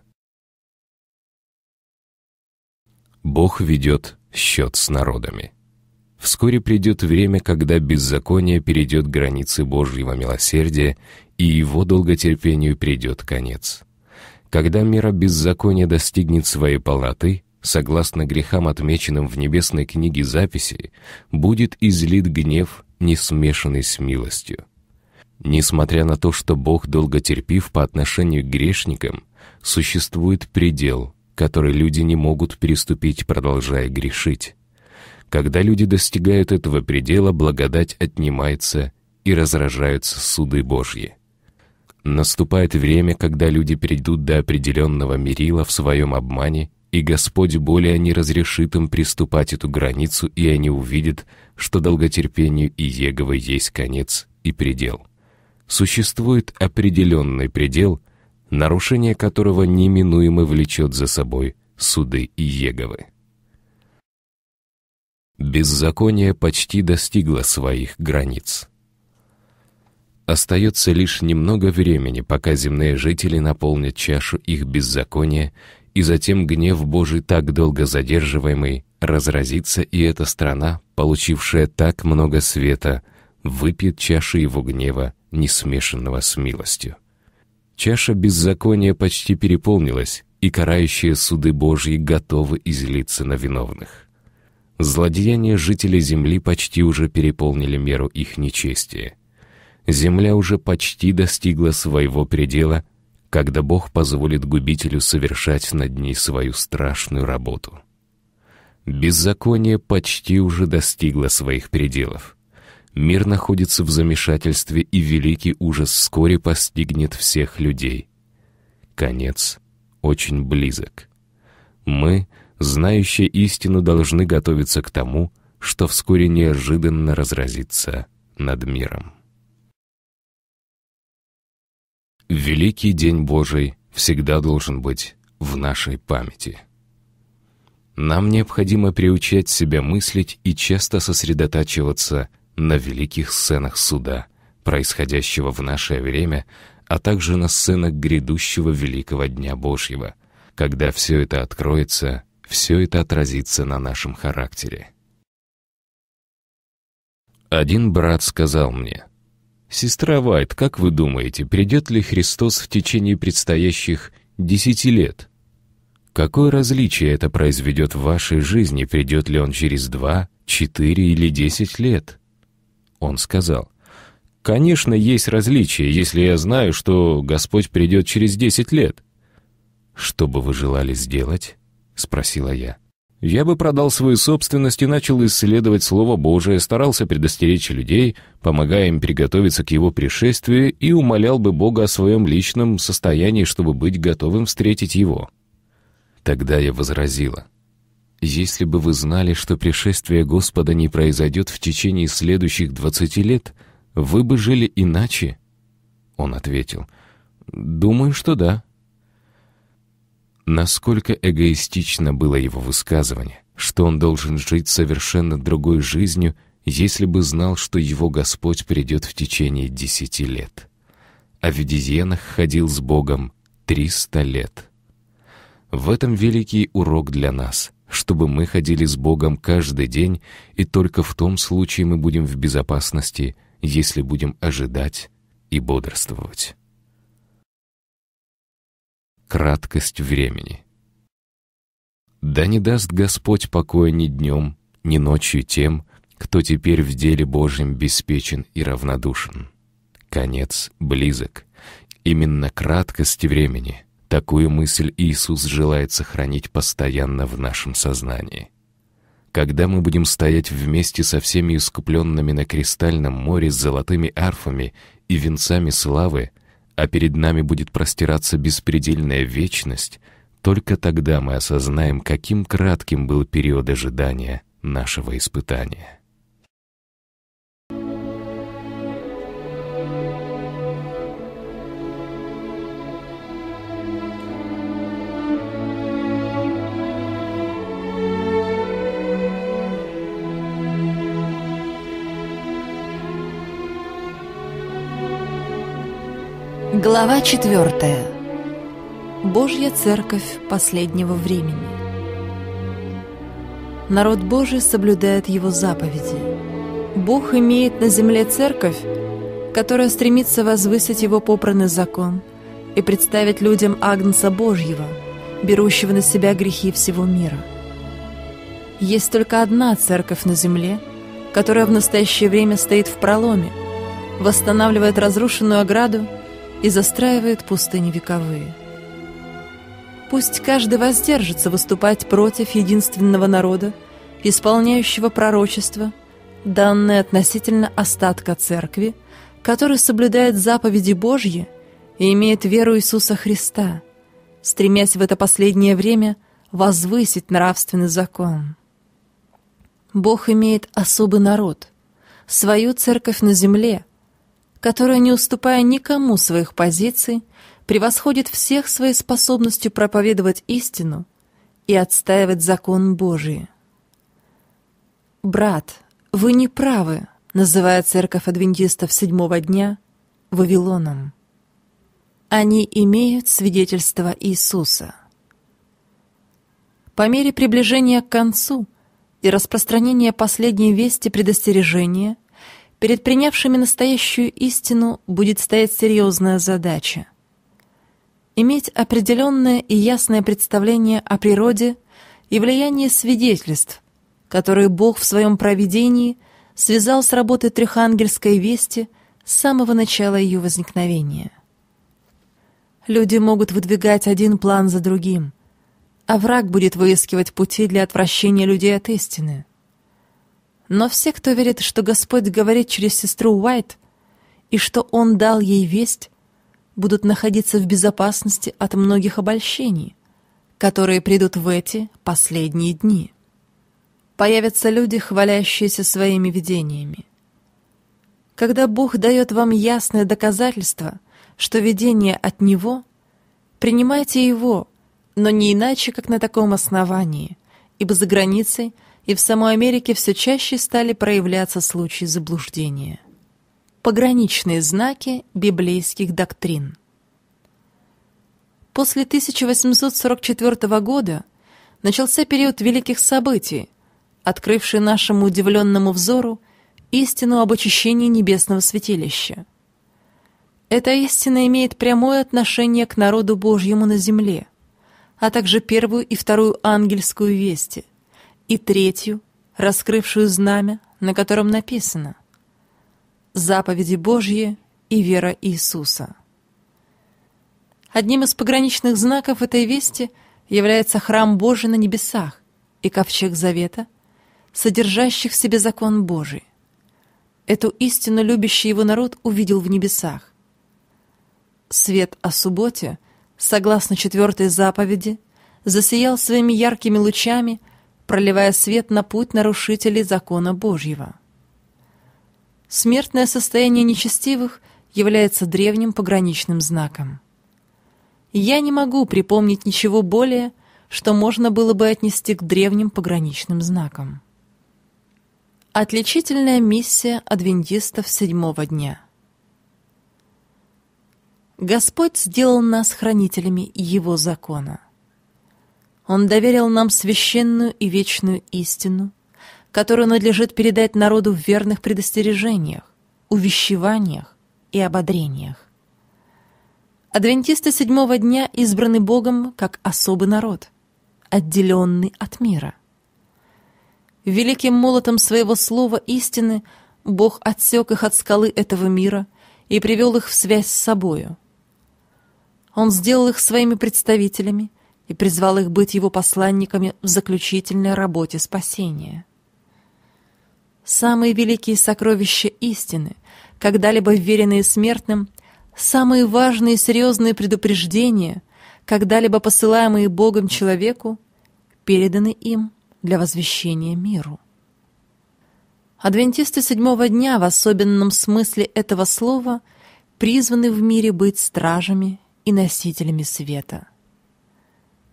Бог ведет счет с народами. Вскоре придет время, когда беззаконие перейдет границы Божьего милосердия, и его долготерпению придет конец. Когда мера беззакония достигнет своей полноты, согласно грехам, отмеченным в небесной книге записи, будет излит гнев, не смешанный с милостью. Несмотря на то, что Бог долготерпив по отношению к грешникам, существует предел, который люди не могут переступить, продолжая грешить. Когда люди достигают этого предела, благодать отнимается и разражаются суды Божьи. Наступает время, когда люди перейдут до определенного мерила в своем обмане, и Господь более не разрешит им приступать эту границу, и они увидят, что долготерпению Иегова есть конец и предел. Существует определенный предел, нарушение которого неминуемо влечет за собой суды Иеговы. Беззаконие почти достигло своих границ. Остается лишь немного времени, пока земные жители наполнят чашу их беззакония, и затем гнев Божий, так долго задерживаемый, разразится, и эта страна, получившая так много света, выпьет чашу его гнева, не смешанного с милостью. Чаша беззакония почти переполнилась, и карающие суды Божьи готовы излиться на виновных. Злодеяния жителей земли почти уже переполнили меру их нечестия. Земля уже почти достигла своего предела, когда Бог позволит губителю совершать над ней свою страшную работу. Беззаконие почти уже достигло своих пределов. Мир находится в замешательстве, и великий ужас вскоре постигнет всех людей. Конец очень близок. Мы, знающие истину, должны готовиться к тому, что вскоре неожиданно разразится над миром. Великий День Божий всегда должен быть в нашей памяти. Нам необходимо приучать себя мыслить и часто сосредотачиваться на великих сценах суда, происходящего в наше время, а также на сценах грядущего Великого Дня Божьего. Когда все это откроется, все это отразится на нашем характере. Один брат сказал мне, Сестра Вайт, как вы думаете, придет ли Христос в течение предстоящих десяти лет? Какое различие это произведет в вашей жизни, придет ли он через два, четыре или десять лет? Он сказал, «Конечно, есть различие, если я знаю, что Господь придет через десять лет». «Что бы вы желали сделать?» — спросила я. Я бы продал свою собственность и начал исследовать Слово Божие, старался предостеречь людей, помогая им приготовиться к его пришествию и умолял бы Бога о своем личном состоянии, чтобы быть готовым встретить его. Тогда я возразила. «Если бы вы знали, что пришествие Господа не произойдет в течение следующих двадцати лет, вы бы жили иначе?» Он ответил. «Думаю, что да». Насколько эгоистично было его высказывание, что он должен жить совершенно другой жизнью, если бы знал, что его Господь придет в течение десяти лет. А в Дизьенах ходил с Богом триста лет. В этом великий урок для нас, чтобы мы ходили с Богом каждый день, и только в том случае мы будем в безопасности, если будем ожидать и бодрствовать краткость времени. Да не даст Господь покоя ни днем, ни ночью тем, кто теперь в деле Божьем беспечен и равнодушен. Конец близок. Именно краткость времени. Такую мысль Иисус желает сохранить постоянно в нашем сознании. Когда мы будем стоять вместе со всеми искупленными на кристальном море с золотыми арфами и венцами славы, а перед нами будет простираться беспредельная вечность, только тогда мы осознаем, каким кратким был период ожидания нашего испытания. Глава 4. Божья Церковь последнего времени. Народ Божий соблюдает его заповеди. Бог имеет на земле церковь, которая стремится возвысить его попранный закон и представить людям Агнца Божьего, берущего на себя грехи всего мира. Есть только одна церковь на земле, которая в настоящее время стоит в проломе, восстанавливает разрушенную ограду – и застраивает пустыни вековые. Пусть каждый воздержится выступать против единственного народа, исполняющего пророчество, данное относительно остатка церкви, который соблюдает заповеди Божьи и имеет веру Иисуса Христа, стремясь в это последнее время возвысить нравственный закон. Бог имеет особый народ, свою церковь на земле, которая, не уступая никому своих позиций, превосходит всех своей способностью проповедовать истину и отстаивать закон Божий. «Брат, вы не правы», — называя церковь адвентистов седьмого дня Вавилоном. Они имеют свидетельство Иисуса. По мере приближения к концу и распространения последней вести предостережения — Перед принявшими настоящую истину будет стоять серьезная задача. Иметь определенное и ясное представление о природе и влиянии свидетельств, которые Бог в своем провидении связал с работой Трехангельской вести с самого начала ее возникновения. Люди могут выдвигать один план за другим, а враг будет выискивать пути для отвращения людей от истины. Но все, кто верит, что Господь говорит через сестру Уайт, и что Он дал ей весть, будут находиться в безопасности от многих обольщений, которые придут в эти последние дни. Появятся люди, хвалящиеся своими видениями. Когда Бог дает вам ясное доказательство, что видение от Него, принимайте его, но не иначе, как на таком основании, ибо за границей – и в самой Америке все чаще стали проявляться случаи заблуждения. Пограничные знаки библейских доктрин. После 1844 года начался период великих событий, открывший нашему удивленному взору истину об очищении небесного святилища. Эта истина имеет прямое отношение к народу Божьему на земле, а также первую и вторую ангельскую весть и третью, раскрывшую знамя, на котором написано «Заповеди Божьи и вера Иисуса». Одним из пограничных знаков этой вести является храм Божий на небесах и ковчег Завета, содержащих в себе закон Божий. Эту истину любящий его народ увидел в небесах. Свет о субботе, согласно четвертой заповеди, засиял своими яркими лучами – проливая свет на путь нарушителей закона Божьего. Смертное состояние нечестивых является древним пограничным знаком. Я не могу припомнить ничего более, что можно было бы отнести к древним пограничным знакам. Отличительная миссия адвентистов седьмого дня. Господь сделал нас хранителями Его закона — он доверил нам священную и вечную истину, которую надлежит передать народу в верных предостережениях, увещеваниях и ободрениях. Адвентисты седьмого дня избраны Богом как особый народ, отделенный от мира. Великим молотом своего слова истины Бог отсек их от скалы этого мира и привел их в связь с собою. Он сделал их своими представителями и призвал их быть его посланниками в заключительной работе спасения. Самые великие сокровища истины, когда-либо вверенные смертным, самые важные и серьезные предупреждения, когда-либо посылаемые Богом человеку, переданы им для возвещения миру. Адвентисты седьмого дня в особенном смысле этого слова призваны в мире быть стражами и носителями света –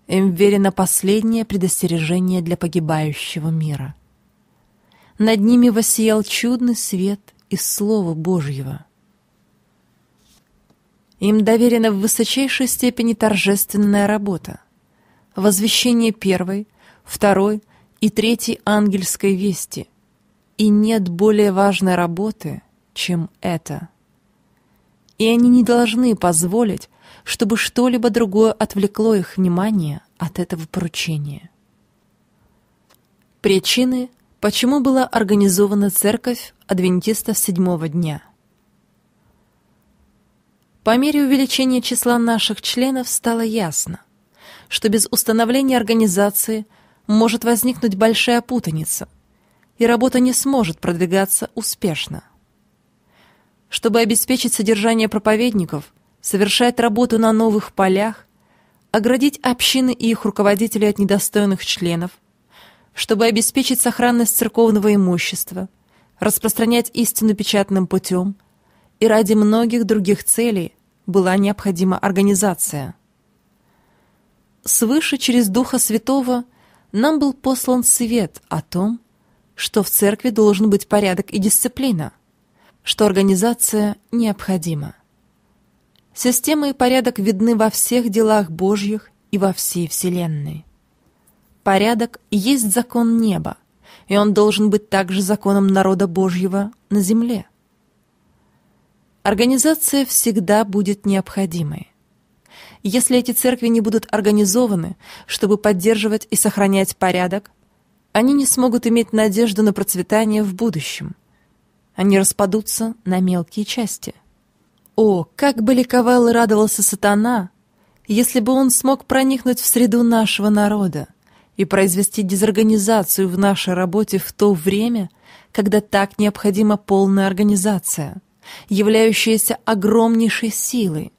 им верено последнее предостережение для погибающего мира. Над ними воссиял чудный свет из Слова Божьего. Им доверена в высочайшей степени торжественная работа, возвещение первой, второй и третьей ангельской вести, и нет более важной работы, чем это. И они не должны позволить, чтобы что-либо другое отвлекло их внимание от этого поручения. Причины, почему была организована церковь адвентистов седьмого дня. По мере увеличения числа наших членов стало ясно, что без установления организации может возникнуть большая путаница, и работа не сможет продвигаться успешно. Чтобы обеспечить содержание проповедников, совершать работу на новых полях, оградить общины и их руководителей от недостойных членов, чтобы обеспечить сохранность церковного имущества, распространять истину печатным путем, и ради многих других целей была необходима организация. Свыше через Духа Святого нам был послан свет о том, что в церкви должен быть порядок и дисциплина, что организация необходима. Система и порядок видны во всех делах Божьих и во всей Вселенной. Порядок есть закон неба, и он должен быть также законом народа Божьего на земле. Организация всегда будет необходимой. Если эти церкви не будут организованы, чтобы поддерживать и сохранять порядок, они не смогут иметь надежду на процветание в будущем. Они распадутся на мелкие части – о, как бы ликовал и радовался сатана, если бы он смог проникнуть в среду нашего народа и произвести дезорганизацию в нашей работе в то время, когда так необходима полная организация, являющаяся огромнейшей силой,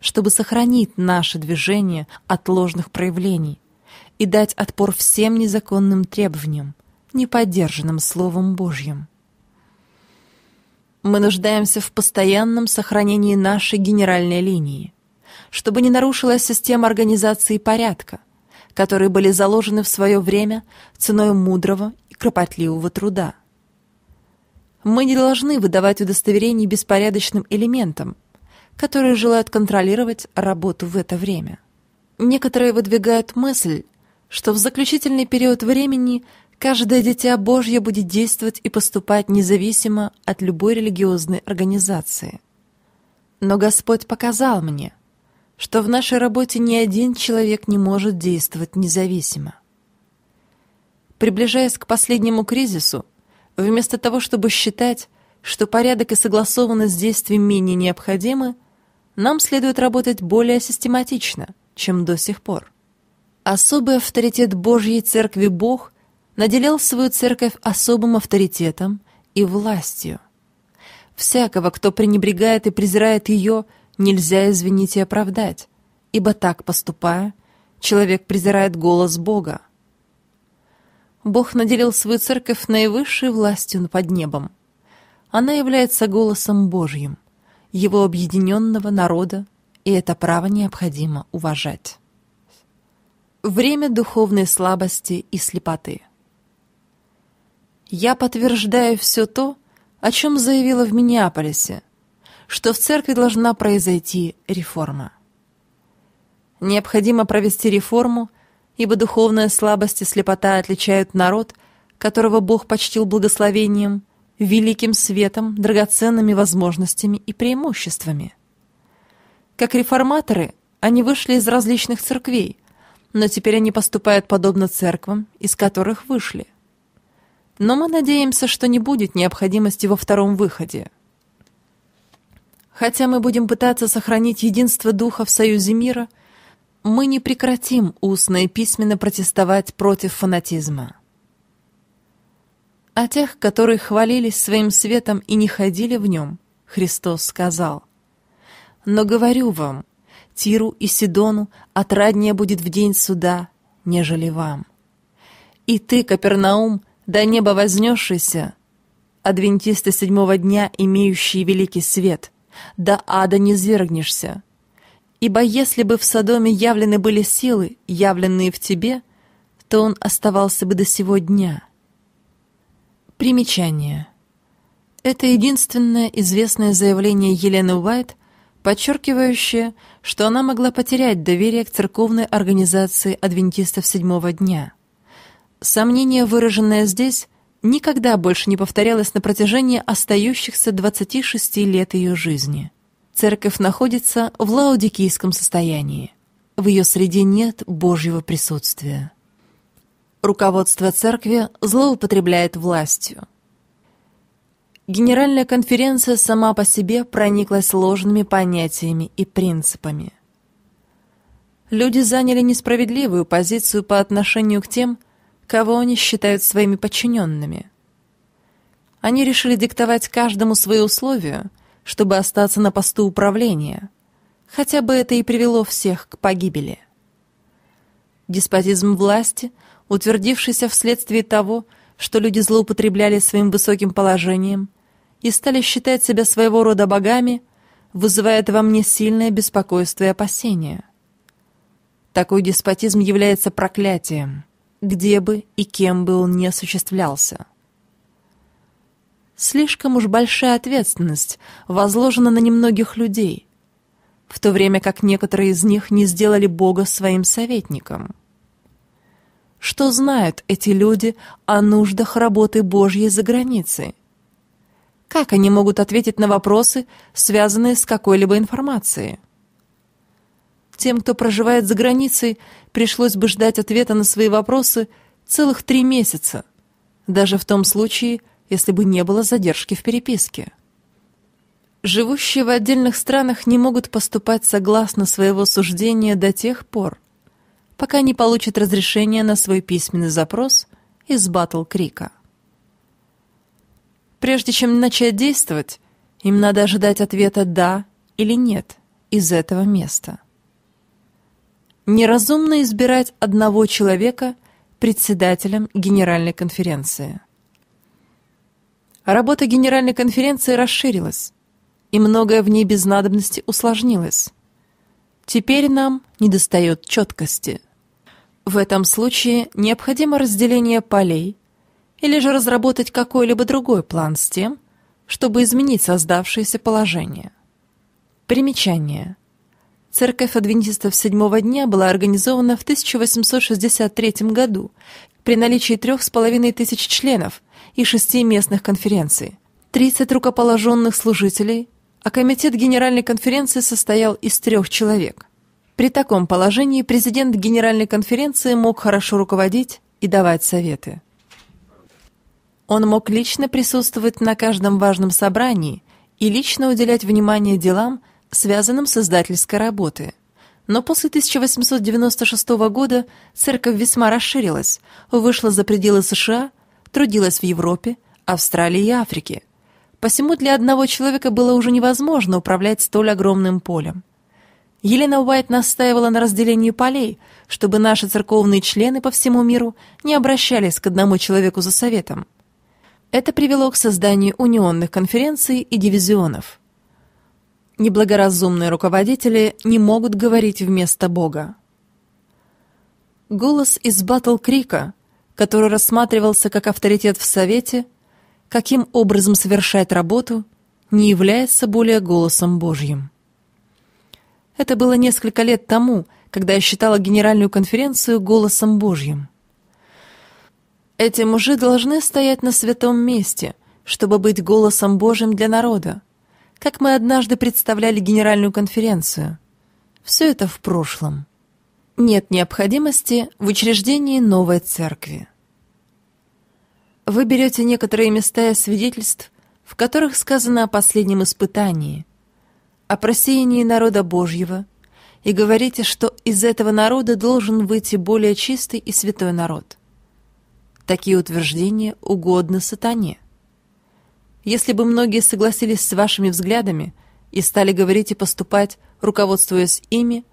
чтобы сохранить наше движение от ложных проявлений и дать отпор всем незаконным требованиям, неподдержанным Словом Божьим. Мы нуждаемся в постоянном сохранении нашей генеральной линии, чтобы не нарушилась система организации порядка, которые были заложены в свое время ценой мудрого и кропотливого труда. Мы не должны выдавать удостоверений беспорядочным элементам, которые желают контролировать работу в это время. Некоторые выдвигают мысль, что в заключительный период времени – Каждое дитя Божье будет действовать и поступать независимо от любой религиозной организации. Но Господь показал мне, что в нашей работе ни один человек не может действовать независимо. Приближаясь к последнему кризису, вместо того, чтобы считать, что порядок и согласованность действий менее необходимы, нам следует работать более систематично, чем до сих пор. Особый авторитет Божьей Церкви Бог Наделил свою церковь особым авторитетом и властью. Всякого, кто пренебрегает и презирает ее, нельзя извинить и оправдать, ибо так поступая, человек презирает голос Бога. Бог наделил свою церковь наивысшей властью под небом. Она является голосом Божьим, его объединенного народа, и это право необходимо уважать. Время духовной слабости и слепоты – я подтверждаю все то, о чем заявила в Миннеаполисе, что в церкви должна произойти реформа. Необходимо провести реформу, ибо духовная слабость и слепота отличают народ, которого Бог почтил благословением, великим светом, драгоценными возможностями и преимуществами. Как реформаторы, они вышли из различных церквей, но теперь они поступают подобно церквам, из которых вышли но мы надеемся, что не будет необходимости во втором выходе. Хотя мы будем пытаться сохранить единство духа в союзе мира, мы не прекратим устно и письменно протестовать против фанатизма. О а тех, которые хвалились своим светом и не ходили в нем, Христос сказал, «Но говорю вам, Тиру и Сидону отраднее будет в день суда, нежели вам. И ты, Капернаум, — до неба вознесшийся, адвентисты седьмого дня, имеющие великий свет, до ада не свергнешься. Ибо если бы в Содоме явлены были силы, явленные в тебе, то он оставался бы до сего дня. Примечание. Это единственное известное заявление Елены Уайт, подчеркивающее, что она могла потерять доверие к церковной организации адвентистов седьмого дня – Сомнение, выраженное здесь, никогда больше не повторялось на протяжении остающихся 26 лет ее жизни. Церковь находится в лаудикийском состоянии. В ее среде нет Божьего присутствия. Руководство церкви злоупотребляет властью. Генеральная конференция сама по себе прониклась ложными понятиями и принципами. Люди заняли несправедливую позицию по отношению к тем, кого они считают своими подчиненными. Они решили диктовать каждому свои условия, чтобы остаться на посту управления, хотя бы это и привело всех к погибели. Деспотизм власти, утвердившийся вследствие того, что люди злоупотребляли своим высоким положением и стали считать себя своего рода богами, вызывает во мне сильное беспокойство и опасение. Такой деспотизм является проклятием — где бы и кем бы он ни осуществлялся. Слишком уж большая ответственность возложена на немногих людей, в то время как некоторые из них не сделали Бога своим советником. Что знают эти люди о нуждах работы Божьей за границей? Как они могут ответить на вопросы, связанные с какой-либо информацией? Тем, кто проживает за границей, пришлось бы ждать ответа на свои вопросы целых три месяца, даже в том случае, если бы не было задержки в переписке. Живущие в отдельных странах не могут поступать согласно своего суждения до тех пор, пока не получат разрешение на свой письменный запрос из Батл Крика. Прежде чем начать действовать, им надо ожидать ответа «да» или «нет» из этого места. Неразумно избирать одного человека председателем Генеральной конференции. Работа Генеральной конференции расширилась, и многое в ней без надобности усложнилось. Теперь нам недостает четкости. В этом случае необходимо разделение полей или же разработать какой-либо другой план с тем, чтобы изменить создавшееся положение. Примечание – Церковь адвентистов седьмого дня была организована в 1863 году при наличии трех с половиной тысяч членов и шести местных конференций, 30 рукоположенных служителей, а комитет Генеральной конференции состоял из трех человек. При таком положении президент Генеральной конференции мог хорошо руководить и давать советы. Он мог лично присутствовать на каждом важном собрании и лично уделять внимание делам, связанным с издательской работой. Но после 1896 года церковь весьма расширилась, вышла за пределы США, трудилась в Европе, Австралии и Африке. Посему для одного человека было уже невозможно управлять столь огромным полем. Елена Уайт настаивала на разделении полей, чтобы наши церковные члены по всему миру не обращались к одному человеку за советом. Это привело к созданию унионных конференций и дивизионов – Неблагоразумные руководители не могут говорить вместо Бога. Голос из батл-крика, который рассматривался как авторитет в Совете, каким образом совершать работу, не является более голосом Божьим. Это было несколько лет тому, когда я считала Генеральную конференцию голосом Божьим. Эти мужи должны стоять на святом месте, чтобы быть голосом Божьим для народа, как мы однажды представляли генеральную конференцию. Все это в прошлом. Нет необходимости в учреждении новой церкви. Вы берете некоторые места и свидетельств, в которых сказано о последнем испытании, о просеянии народа Божьего, и говорите, что из этого народа должен выйти более чистый и святой народ. Такие утверждения угодны сатане – если бы многие согласились с вашими взглядами и стали говорить и поступать, руководствуясь ими,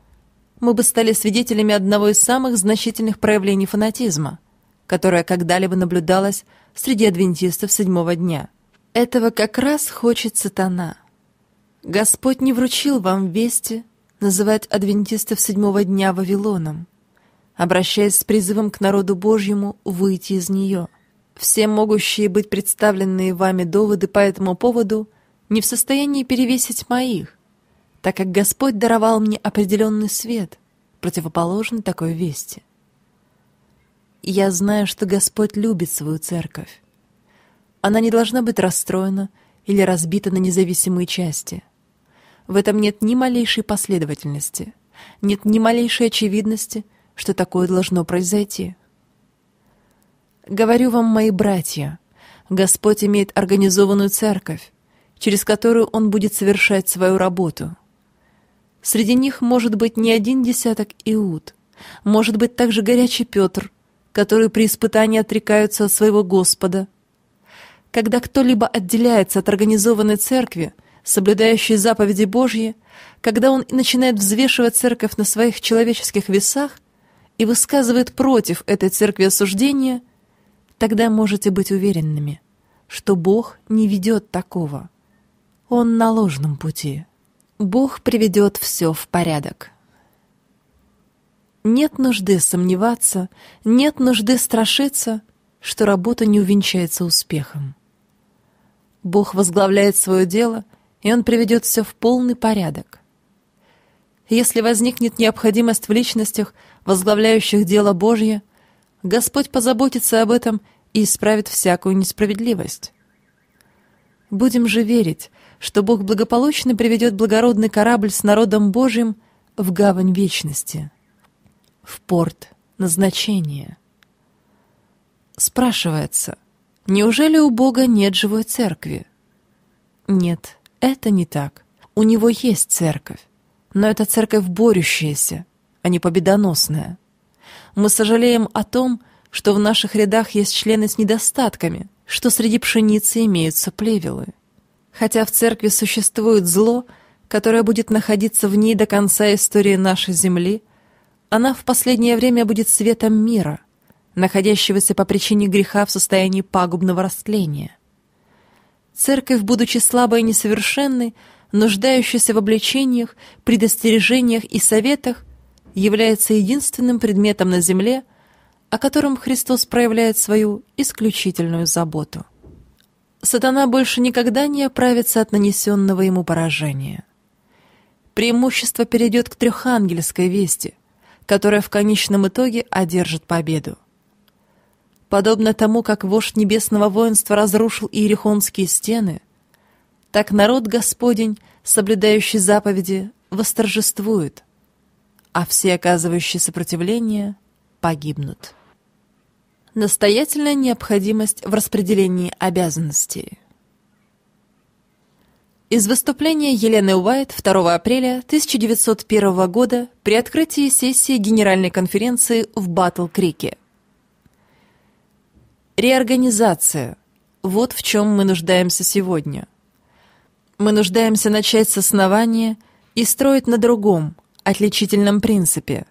мы бы стали свидетелями одного из самых значительных проявлений фанатизма, которое когда-либо наблюдалось среди адвентистов седьмого дня. Этого как раз хочет сатана. Господь не вручил вам вести называть адвентистов седьмого дня Вавилоном, обращаясь с призывом к народу Божьему выйти из нее – все могущие быть представленные вами доводы по этому поводу не в состоянии перевесить моих, так как Господь даровал мне определенный свет, противоположный такой вести. я знаю, что Господь любит свою церковь. Она не должна быть расстроена или разбита на независимые части. В этом нет ни малейшей последовательности, нет ни малейшей очевидности, что такое должно произойти — Говорю вам, мои братья, Господь имеет организованную церковь, через которую Он будет совершать свою работу. Среди них может быть не один десяток Иуд, может быть также горячий Петр, которые при испытании отрекаются от своего Господа. Когда кто-либо отделяется от организованной церкви, соблюдающей заповеди Божьи, когда он начинает взвешивать церковь на своих человеческих весах и высказывает против этой церкви осуждение – тогда можете быть уверенными, что Бог не ведет такого. Он на ложном пути. Бог приведет все в порядок. Нет нужды сомневаться, нет нужды страшиться, что работа не увенчается успехом. Бог возглавляет свое дело, и Он приведет все в полный порядок. Если возникнет необходимость в личностях, возглавляющих дело Божье, Господь позаботится об этом и исправит всякую несправедливость. Будем же верить, что Бог благополучно приведет благородный корабль с народом Божьим в гавань вечности, в порт назначения. Спрашивается, неужели у Бога нет живой церкви? Нет, это не так. У него есть церковь, но это церковь борющаяся, а не победоносная. Мы сожалеем о том, что в наших рядах есть члены с недостатками, что среди пшеницы имеются плевелы. Хотя в церкви существует зло, которое будет находиться в ней до конца истории нашей земли, она в последнее время будет светом мира, находящегося по причине греха в состоянии пагубного растления. Церковь, будучи слабой и несовершенной, нуждающаяся в обличениях, предостережениях и советах, является единственным предметом на земле, о котором Христос проявляет свою исключительную заботу. Сатана больше никогда не оправится от нанесенного ему поражения. Преимущество перейдет к трехангельской вести, которая в конечном итоге одержит победу. Подобно тому, как вождь небесного воинства разрушил иерихонские стены, так народ Господень, соблюдающий заповеди, восторжествует – а все оказывающие сопротивление погибнут. Настоятельная необходимость в распределении обязанностей. Из выступления Елены Уайт 2 апреля 1901 года при открытии сессии Генеральной конференции в Батл-Крике. Реорганизация. Вот в чем мы нуждаемся сегодня. Мы нуждаемся начать с основания и строить на другом – отличительном принципе.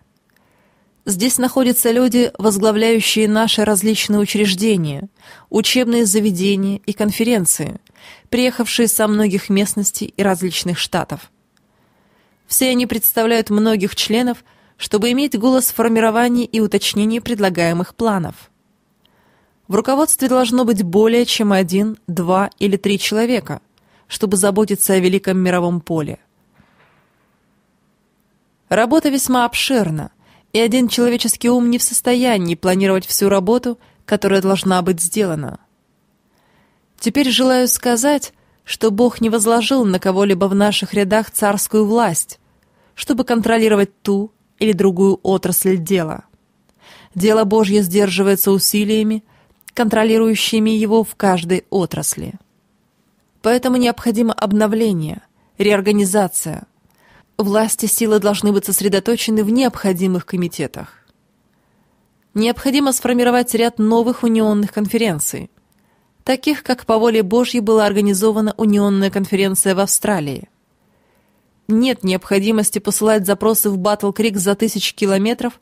Здесь находятся люди, возглавляющие наши различные учреждения, учебные заведения и конференции, приехавшие со многих местностей и различных штатов. Все они представляют многих членов, чтобы иметь голос в формировании и уточнении предлагаемых планов. В руководстве должно быть более чем один, два или три человека, чтобы заботиться о великом мировом поле. Работа весьма обширна, и один человеческий ум не в состоянии планировать всю работу, которая должна быть сделана. Теперь желаю сказать, что Бог не возложил на кого-либо в наших рядах царскую власть, чтобы контролировать ту или другую отрасль дела. Дело Божье сдерживается усилиями, контролирующими его в каждой отрасли. Поэтому необходимо обновление, реорганизация, власти силы должны быть сосредоточены в необходимых комитетах. Необходимо сформировать ряд новых унионных конференций, таких как по воле Божьей была организована унионная конференция в Австралии. Нет необходимости посылать запросы в Батл Крик за тысячи километров,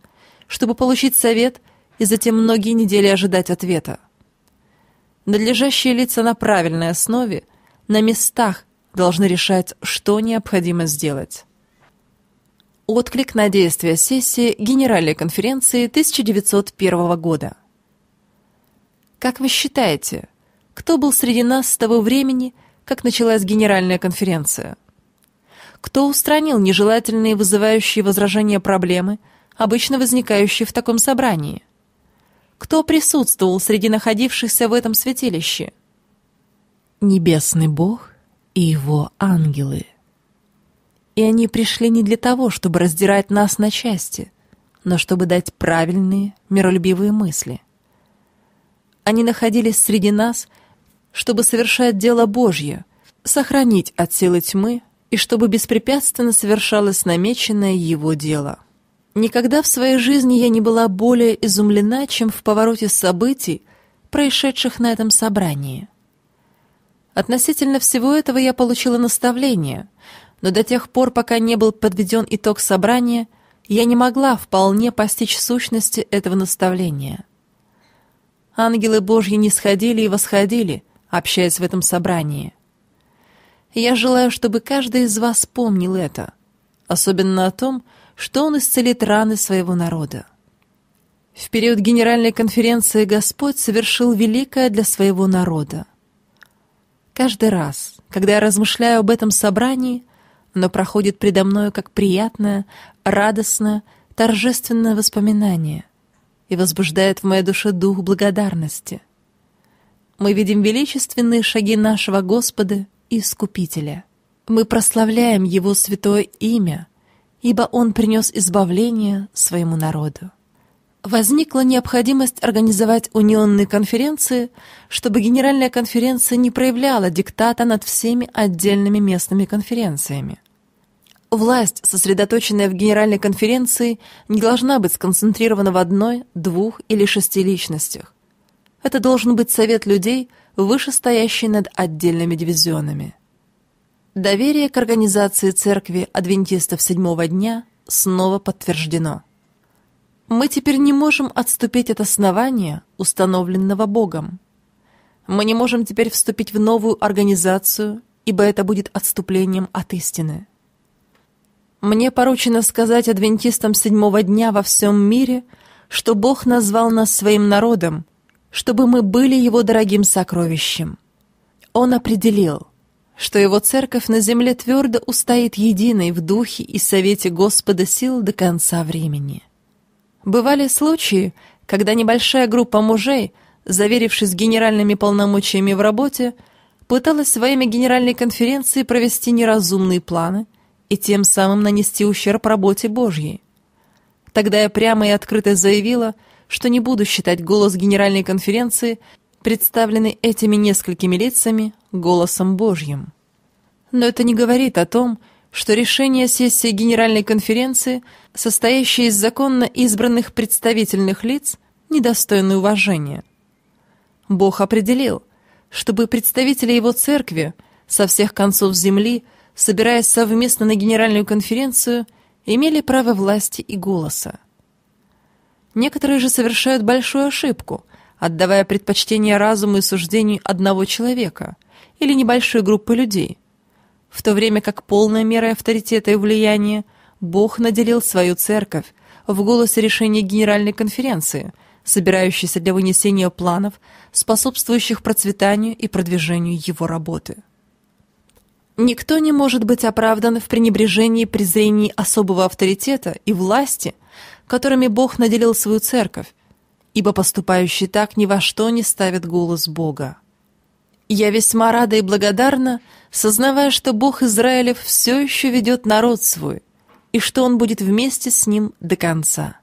чтобы получить совет и затем многие недели ожидать ответа. Надлежащие лица на правильной основе, на местах, должны решать, что необходимо сделать. Отклик на действия сессии Генеральной конференции 1901 года. Как вы считаете, кто был среди нас с того времени, как началась Генеральная конференция? Кто устранил нежелательные вызывающие возражения проблемы, обычно возникающие в таком собрании? Кто присутствовал среди находившихся в этом святилище? Небесный Бог и его ангелы – и они пришли не для того, чтобы раздирать нас на части, но чтобы дать правильные, миролюбивые мысли. Они находились среди нас, чтобы совершать дело Божье, сохранить от силы тьмы и чтобы беспрепятственно совершалось намеченное его дело. Никогда в своей жизни я не была более изумлена, чем в повороте событий, происшедших на этом собрании. Относительно всего этого я получила наставление — но до тех пор, пока не был подведен итог собрания, я не могла вполне постичь сущности этого наставления. Ангелы Божьи не сходили и восходили, общаясь в этом собрании. Я желаю, чтобы каждый из вас помнил это, особенно о том, что он исцелит раны своего народа. В период Генеральной конференции Господь совершил великое для своего народа. Каждый раз, когда я размышляю об этом собрании, но проходит предо мною как приятное, радостное, торжественное воспоминание и возбуждает в моей душе дух благодарности. Мы видим величественные шаги нашего Господа и Искупителя. Мы прославляем Его святое имя, ибо Он принес избавление своему народу возникла необходимость организовать унионные конференции, чтобы Генеральная конференция не проявляла диктата над всеми отдельными местными конференциями. Власть, сосредоточенная в Генеральной конференции, не должна быть сконцентрирована в одной, двух или шести личностях. Это должен быть совет людей, вышестоящий над отдельными дивизионами. Доверие к организации церкви адвентистов седьмого дня снова подтверждено. Мы теперь не можем отступить от основания, установленного Богом. Мы не можем теперь вступить в новую организацию, ибо это будет отступлением от истины. Мне поручено сказать адвентистам седьмого дня во всем мире, что Бог назвал нас своим народом, чтобы мы были Его дорогим сокровищем. Он определил, что Его церковь на земле твердо устоит единой в духе и совете Господа сил до конца времени. Бывали случаи, когда небольшая группа мужей, заверившись генеральными полномочиями в работе, пыталась во время генеральной конференции провести неразумные планы – и тем самым нанести ущерб работе Божьей. Тогда я прямо и открыто заявила, что не буду считать голос Генеральной конференции, представленный этими несколькими лицами, голосом Божьим. Но это не говорит о том, что решение сессии Генеральной конференции, состоящей из законно избранных представительных лиц, недостойны уважения. Бог определил, чтобы представители Его Церкви со всех концов земли – собираясь совместно на генеральную конференцию, имели право власти и голоса. Некоторые же совершают большую ошибку, отдавая предпочтение разуму и суждению одного человека или небольшой группы людей, в то время как полная мера авторитета и влияния Бог наделил свою церковь в голосе решения Генеральной конференции, собирающейся для вынесения планов, способствующих процветанию и продвижению его работы. Никто не может быть оправдан в пренебрежении и презрении особого авторитета и власти, которыми Бог наделил свою церковь, ибо поступающий так ни во что не ставит голос Бога. Я весьма рада и благодарна, сознавая, что Бог Израилев все еще ведет народ свой, и что он будет вместе с ним до конца.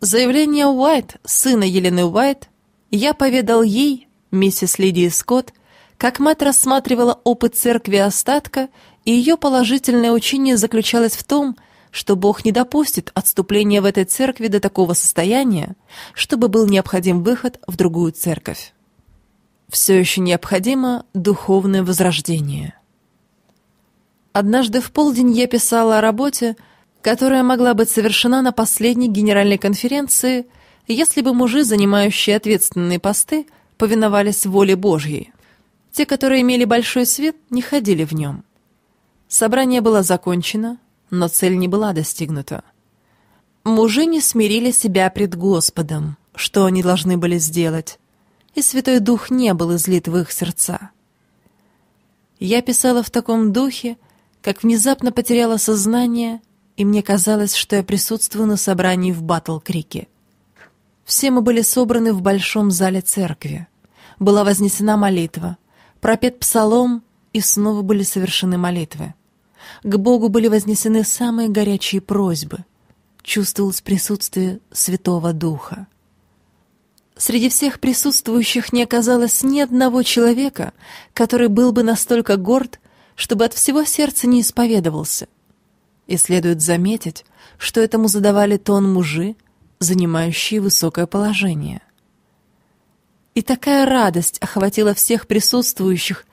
Заявление Уайт, сына Елены Уайт, я поведал ей, миссис Лидии Скотт, как мать рассматривала опыт церкви остатка, и ее положительное учение заключалось в том, что Бог не допустит отступления в этой церкви до такого состояния, чтобы был необходим выход в другую церковь. Все еще необходимо духовное возрождение. Однажды в полдень я писала о работе, которая могла быть совершена на последней генеральной конференции, если бы мужи, занимающие ответственные посты, повиновались воле Божьей. Те, которые имели большой свет, не ходили в нем. Собрание было закончено, но цель не была достигнута. Мужи не смирили себя пред Господом, что они должны были сделать, и Святой Дух не был излит в их сердца. Я писала в таком духе, как внезапно потеряла сознание, и мне казалось, что я присутствую на собрании в Батл-Крике. Все мы были собраны в большом зале церкви. Была вознесена молитва пропет псалом, и снова были совершены молитвы. К Богу были вознесены самые горячие просьбы. Чувствовалось присутствие Святого Духа. Среди всех присутствующих не оказалось ни одного человека, который был бы настолько горд, чтобы от всего сердца не исповедовался. И следует заметить, что этому задавали тон мужи, занимающие высокое положение. И такая радость охватила всех присутствующих,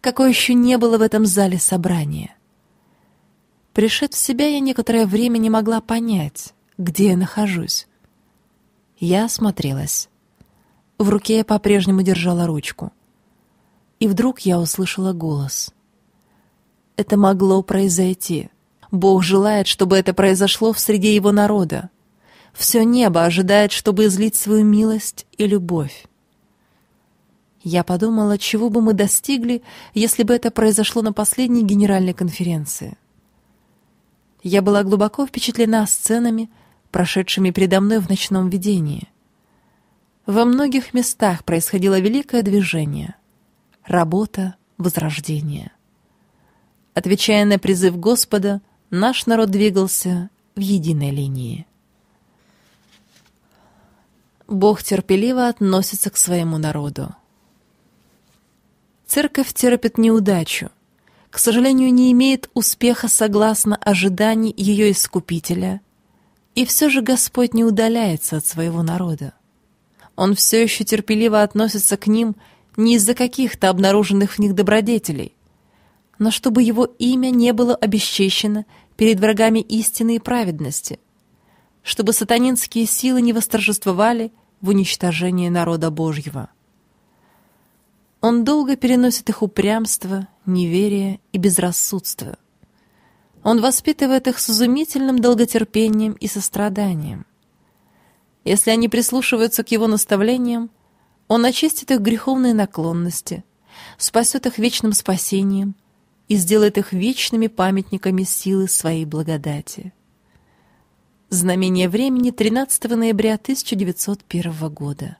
какой еще не было в этом зале собрания. Пришед в себя, я некоторое время не могла понять, где я нахожусь. Я осмотрелась. В руке я по-прежнему держала ручку. И вдруг я услышала голос. Это могло произойти. Бог желает, чтобы это произошло в среде его народа. Все небо ожидает, чтобы излить свою милость и любовь. Я подумала, чего бы мы достигли, если бы это произошло на последней генеральной конференции. Я была глубоко впечатлена сценами, прошедшими передо мной в ночном видении. Во многих местах происходило великое движение. Работа, возрождение. Отвечая на призыв Господа, наш народ двигался в единой линии. Бог терпеливо относится к своему народу. Церковь терпит неудачу. К сожалению, не имеет успеха согласно ожиданий ее Искупителя. И все же Господь не удаляется от своего народа. Он все еще терпеливо относится к ним не из-за каких-то обнаруженных в них добродетелей, но чтобы его имя не было обесчещено перед врагами истины и праведности, чтобы сатанинские силы не восторжествовали в уничтожении народа Божьего. Он долго переносит их упрямство, неверие и безрассудство. Он воспитывает их с изумительным долготерпением и состраданием. Если они прислушиваются к его наставлениям, он очистит их греховные наклонности, спасет их вечным спасением и сделает их вечными памятниками силы своей благодати. Знамение времени 13 ноября 1901 года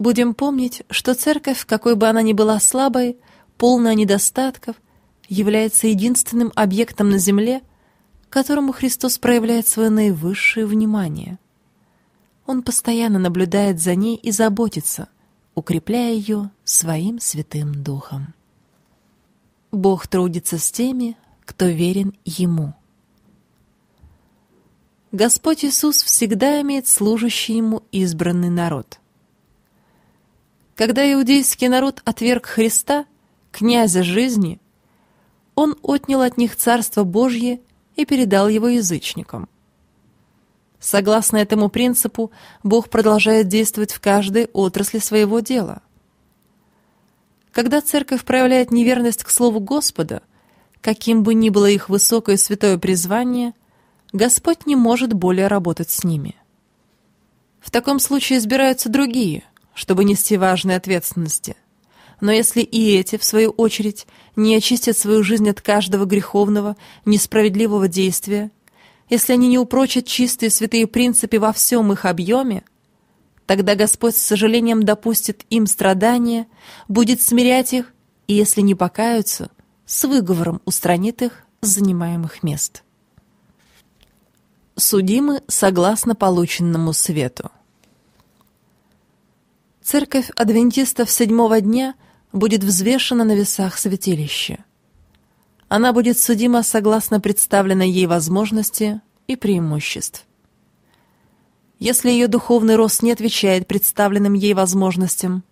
будем помнить, что церковь, какой бы она ни была слабой, полная недостатков, является единственным объектом на земле, которому Христос проявляет свое наивысшее внимание. Он постоянно наблюдает за ней и заботится, укрепляя ее своим святым духом. Бог трудится с теми, кто верен Ему. Господь Иисус всегда имеет служащий Ему избранный народ. Когда иудейский народ отверг Христа, князя жизни, он отнял от них Царство Божье и передал его язычникам. Согласно этому принципу, Бог продолжает действовать в каждой отрасли своего дела. Когда церковь проявляет неверность к Слову Господа, каким бы ни было их высокое святое призвание, Господь не может более работать с ними. В таком случае избираются другие, чтобы нести важные ответственности. Но если и эти, в свою очередь, не очистят свою жизнь от каждого греховного, несправедливого действия, если они не упрочат чистые святые принципы во всем их объеме, тогда Господь с сожалением допустит им страдания, будет смирять их, и если не покаются, с выговором устранит их с занимаемых мест. Судимы согласно полученному свету. Церковь адвентистов седьмого дня будет взвешена на весах святилища. Она будет судима согласно представленной ей возможности и преимуществ. Если ее духовный рост не отвечает представленным ей возможностям,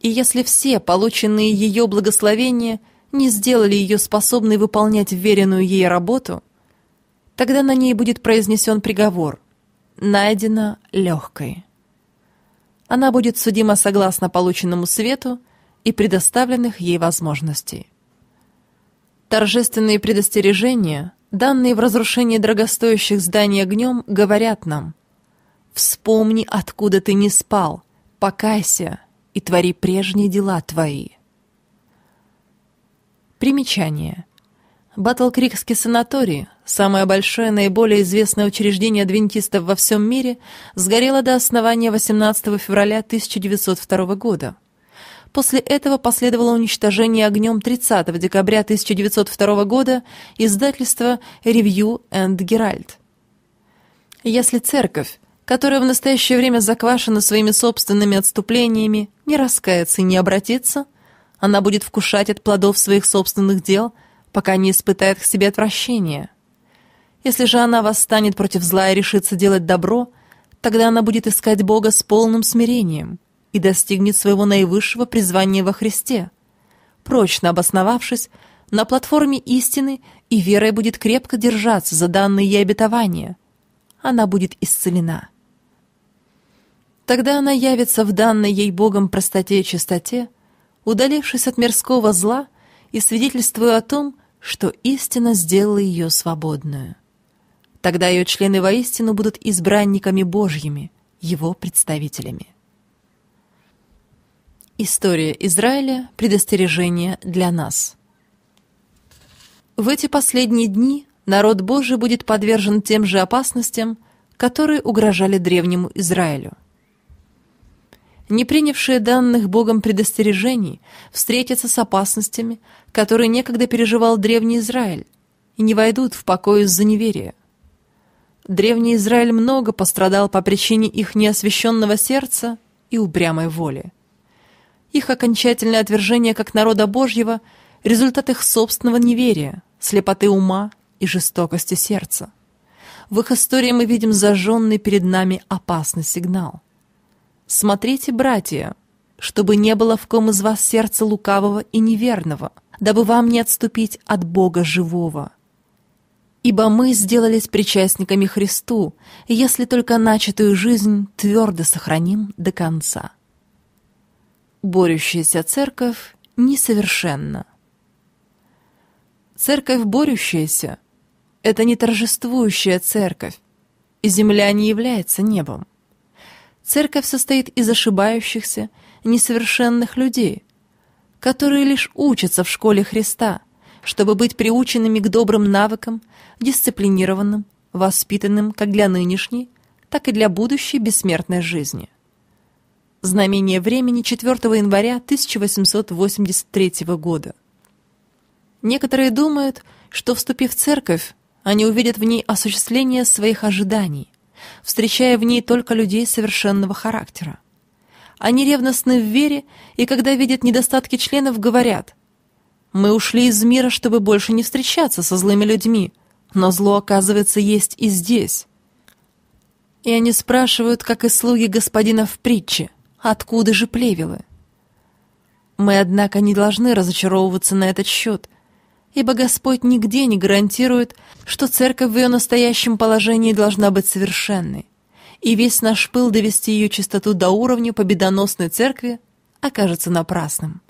и если все полученные ее благословения не сделали ее способной выполнять веренную ей работу, тогда на ней будет произнесен приговор «найдена легкой» она будет судима согласно полученному свету и предоставленных ей возможностей. Торжественные предостережения, данные в разрушении дорогостоящих зданий огнем, говорят нам «Вспомни, откуда ты не спал, покайся и твори прежние дела твои». Примечание – Баттлкрикский санаторий, самое большое, и наиболее известное учреждение адвентистов во всем мире, сгорело до основания 18 февраля 1902 года. После этого последовало уничтожение огнем 30 декабря 1902 года издательства «Ревью энд Геральт». Если церковь, которая в настоящее время заквашена своими собственными отступлениями, не раскается и не обратится, она будет вкушать от плодов своих собственных дел – пока не испытает к себе отвращения. Если же она восстанет против зла и решится делать добро, тогда она будет искать Бога с полным смирением и достигнет своего наивысшего призвания во Христе, прочно обосновавшись на платформе истины и верой будет крепко держаться за данные ей обетования. Она будет исцелена. Тогда она явится в данной ей Богом простоте и чистоте, удалившись от мирского зла и свидетельствуя о том, что истина сделала ее свободную. Тогда ее члены воистину будут избранниками Божьими, его представителями. История Израиля – предостережение для нас. В эти последние дни народ Божий будет подвержен тем же опасностям, которые угрожали древнему Израилю – не принявшие данных Богом предостережений, встретятся с опасностями, которые некогда переживал Древний Израиль, и не войдут в покой из-за неверия. Древний Израиль много пострадал по причине их неосвященного сердца и упрямой воли. Их окончательное отвержение как народа Божьего – результат их собственного неверия, слепоты ума и жестокости сердца. В их истории мы видим зажженный перед нами опасный сигнал – «Смотрите, братья, чтобы не было в ком из вас сердца лукавого и неверного, дабы вам не отступить от Бога живого. Ибо мы сделались причастниками Христу, если только начатую жизнь твердо сохраним до конца». Борющаяся церковь несовершенна. Церковь борющаяся — это не торжествующая церковь, и земля не является небом. Церковь состоит из ошибающихся, несовершенных людей, которые лишь учатся в школе Христа, чтобы быть приученными к добрым навыкам, дисциплинированным, воспитанным как для нынешней, так и для будущей бессмертной жизни. Знамение времени 4 января 1883 года. Некоторые думают, что, вступив в церковь, они увидят в ней осуществление своих ожиданий, встречая в ней только людей совершенного характера. Они ревностны в вере, и когда видят недостатки членов, говорят «Мы ушли из мира, чтобы больше не встречаться со злыми людьми, но зло, оказывается, есть и здесь». И они спрашивают, как и слуги господина в притче, откуда же плевелы? Мы, однако, не должны разочаровываться на этот счет — ибо Господь нигде не гарантирует, что церковь в ее настоящем положении должна быть совершенной, и весь наш пыл довести ее чистоту до уровня победоносной церкви окажется напрасным.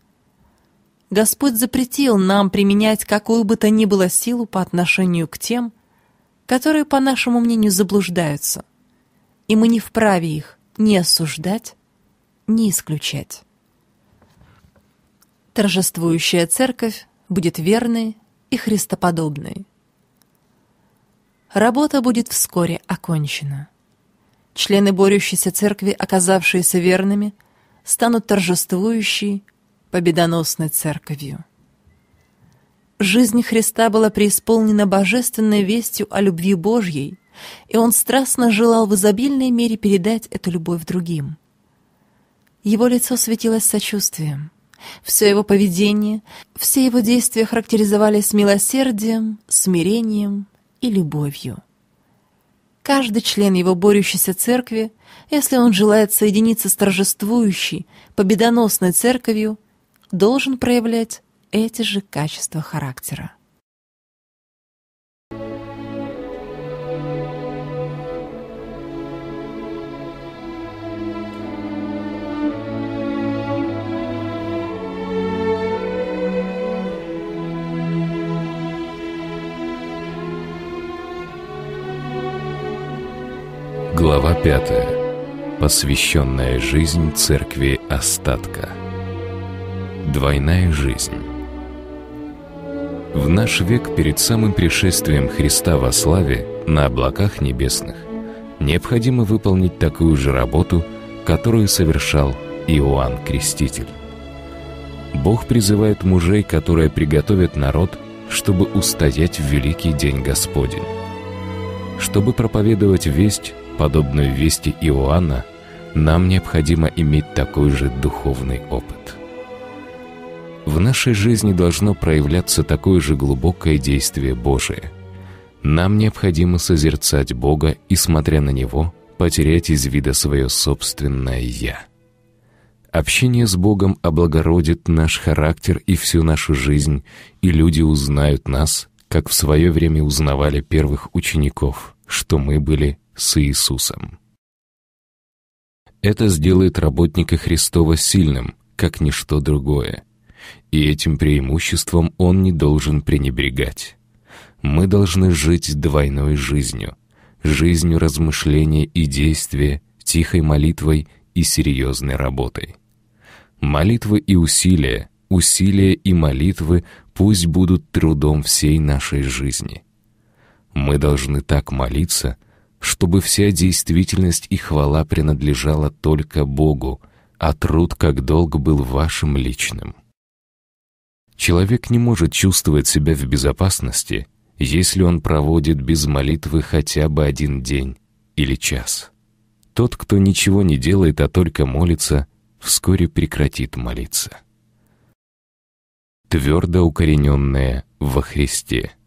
Господь запретил нам применять какую бы то ни было силу по отношению к тем, которые, по нашему мнению, заблуждаются, и мы не вправе их ни осуждать, ни исключать. Торжествующая церковь будет верной и христоподобной. Работа будет вскоре окончена. Члены борющейся церкви, оказавшиеся верными, станут торжествующей, победоносной церковью. Жизнь Христа была преисполнена божественной вестью о любви Божьей, и он страстно желал в изобильной мере передать эту любовь другим. Его лицо светилось сочувствием — все его поведение, все его действия характеризовались милосердием, смирением и любовью. Каждый член его борющейся церкви, если он желает соединиться с торжествующей, победоносной церковью, должен проявлять эти же качества характера. Глава 5. Посвященная жизнь церкви Остатка. Двойная жизнь. В наш век перед самым пришествием Христа во славе на облаках небесных необходимо выполнить такую же работу, которую совершал Иоанн Креститель. Бог призывает мужей, которые приготовят народ, чтобы устоять в великий день Господень чтобы проповедовать весть подобную вести Иоанна, нам необходимо иметь такой же духовный опыт. В нашей жизни должно проявляться такое же глубокое действие Божие. Нам необходимо созерцать Бога и, смотря на Него, потерять из вида свое собственное «я». Общение с Богом облагородит наш характер и всю нашу жизнь, и люди узнают нас, как в свое время узнавали первых учеников, что мы были с Иисусом. Это сделает работника Христова сильным, как ничто другое. И этим преимуществом он не должен пренебрегать. Мы должны жить двойной жизнью, жизнью размышления и действия, тихой молитвой и серьезной работой. Молитвы и усилия, усилия и молитвы пусть будут трудом всей нашей жизни. Мы должны так молиться — чтобы вся действительность и хвала принадлежала только Богу, а труд как долг был вашим личным. Человек не может чувствовать себя в безопасности, если он проводит без молитвы хотя бы один день или час. Тот, кто ничего не делает, а только молится, вскоре прекратит молиться. Твердо укорененное во Христе –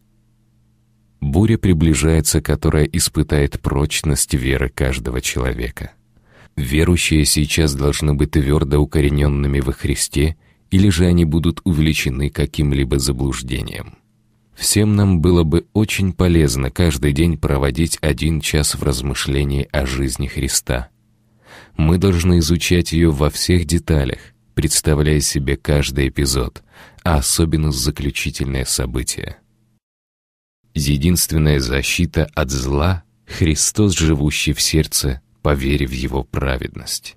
Буря приближается, которая испытает прочность веры каждого человека. Верующие сейчас должны быть твердо укорененными во Христе, или же они будут увлечены каким-либо заблуждением. Всем нам было бы очень полезно каждый день проводить один час в размышлении о жизни Христа. Мы должны изучать ее во всех деталях, представляя себе каждый эпизод, а особенно заключительное событие. Единственная защита от зла — Христос, живущий в сердце, поверив в Его праведность.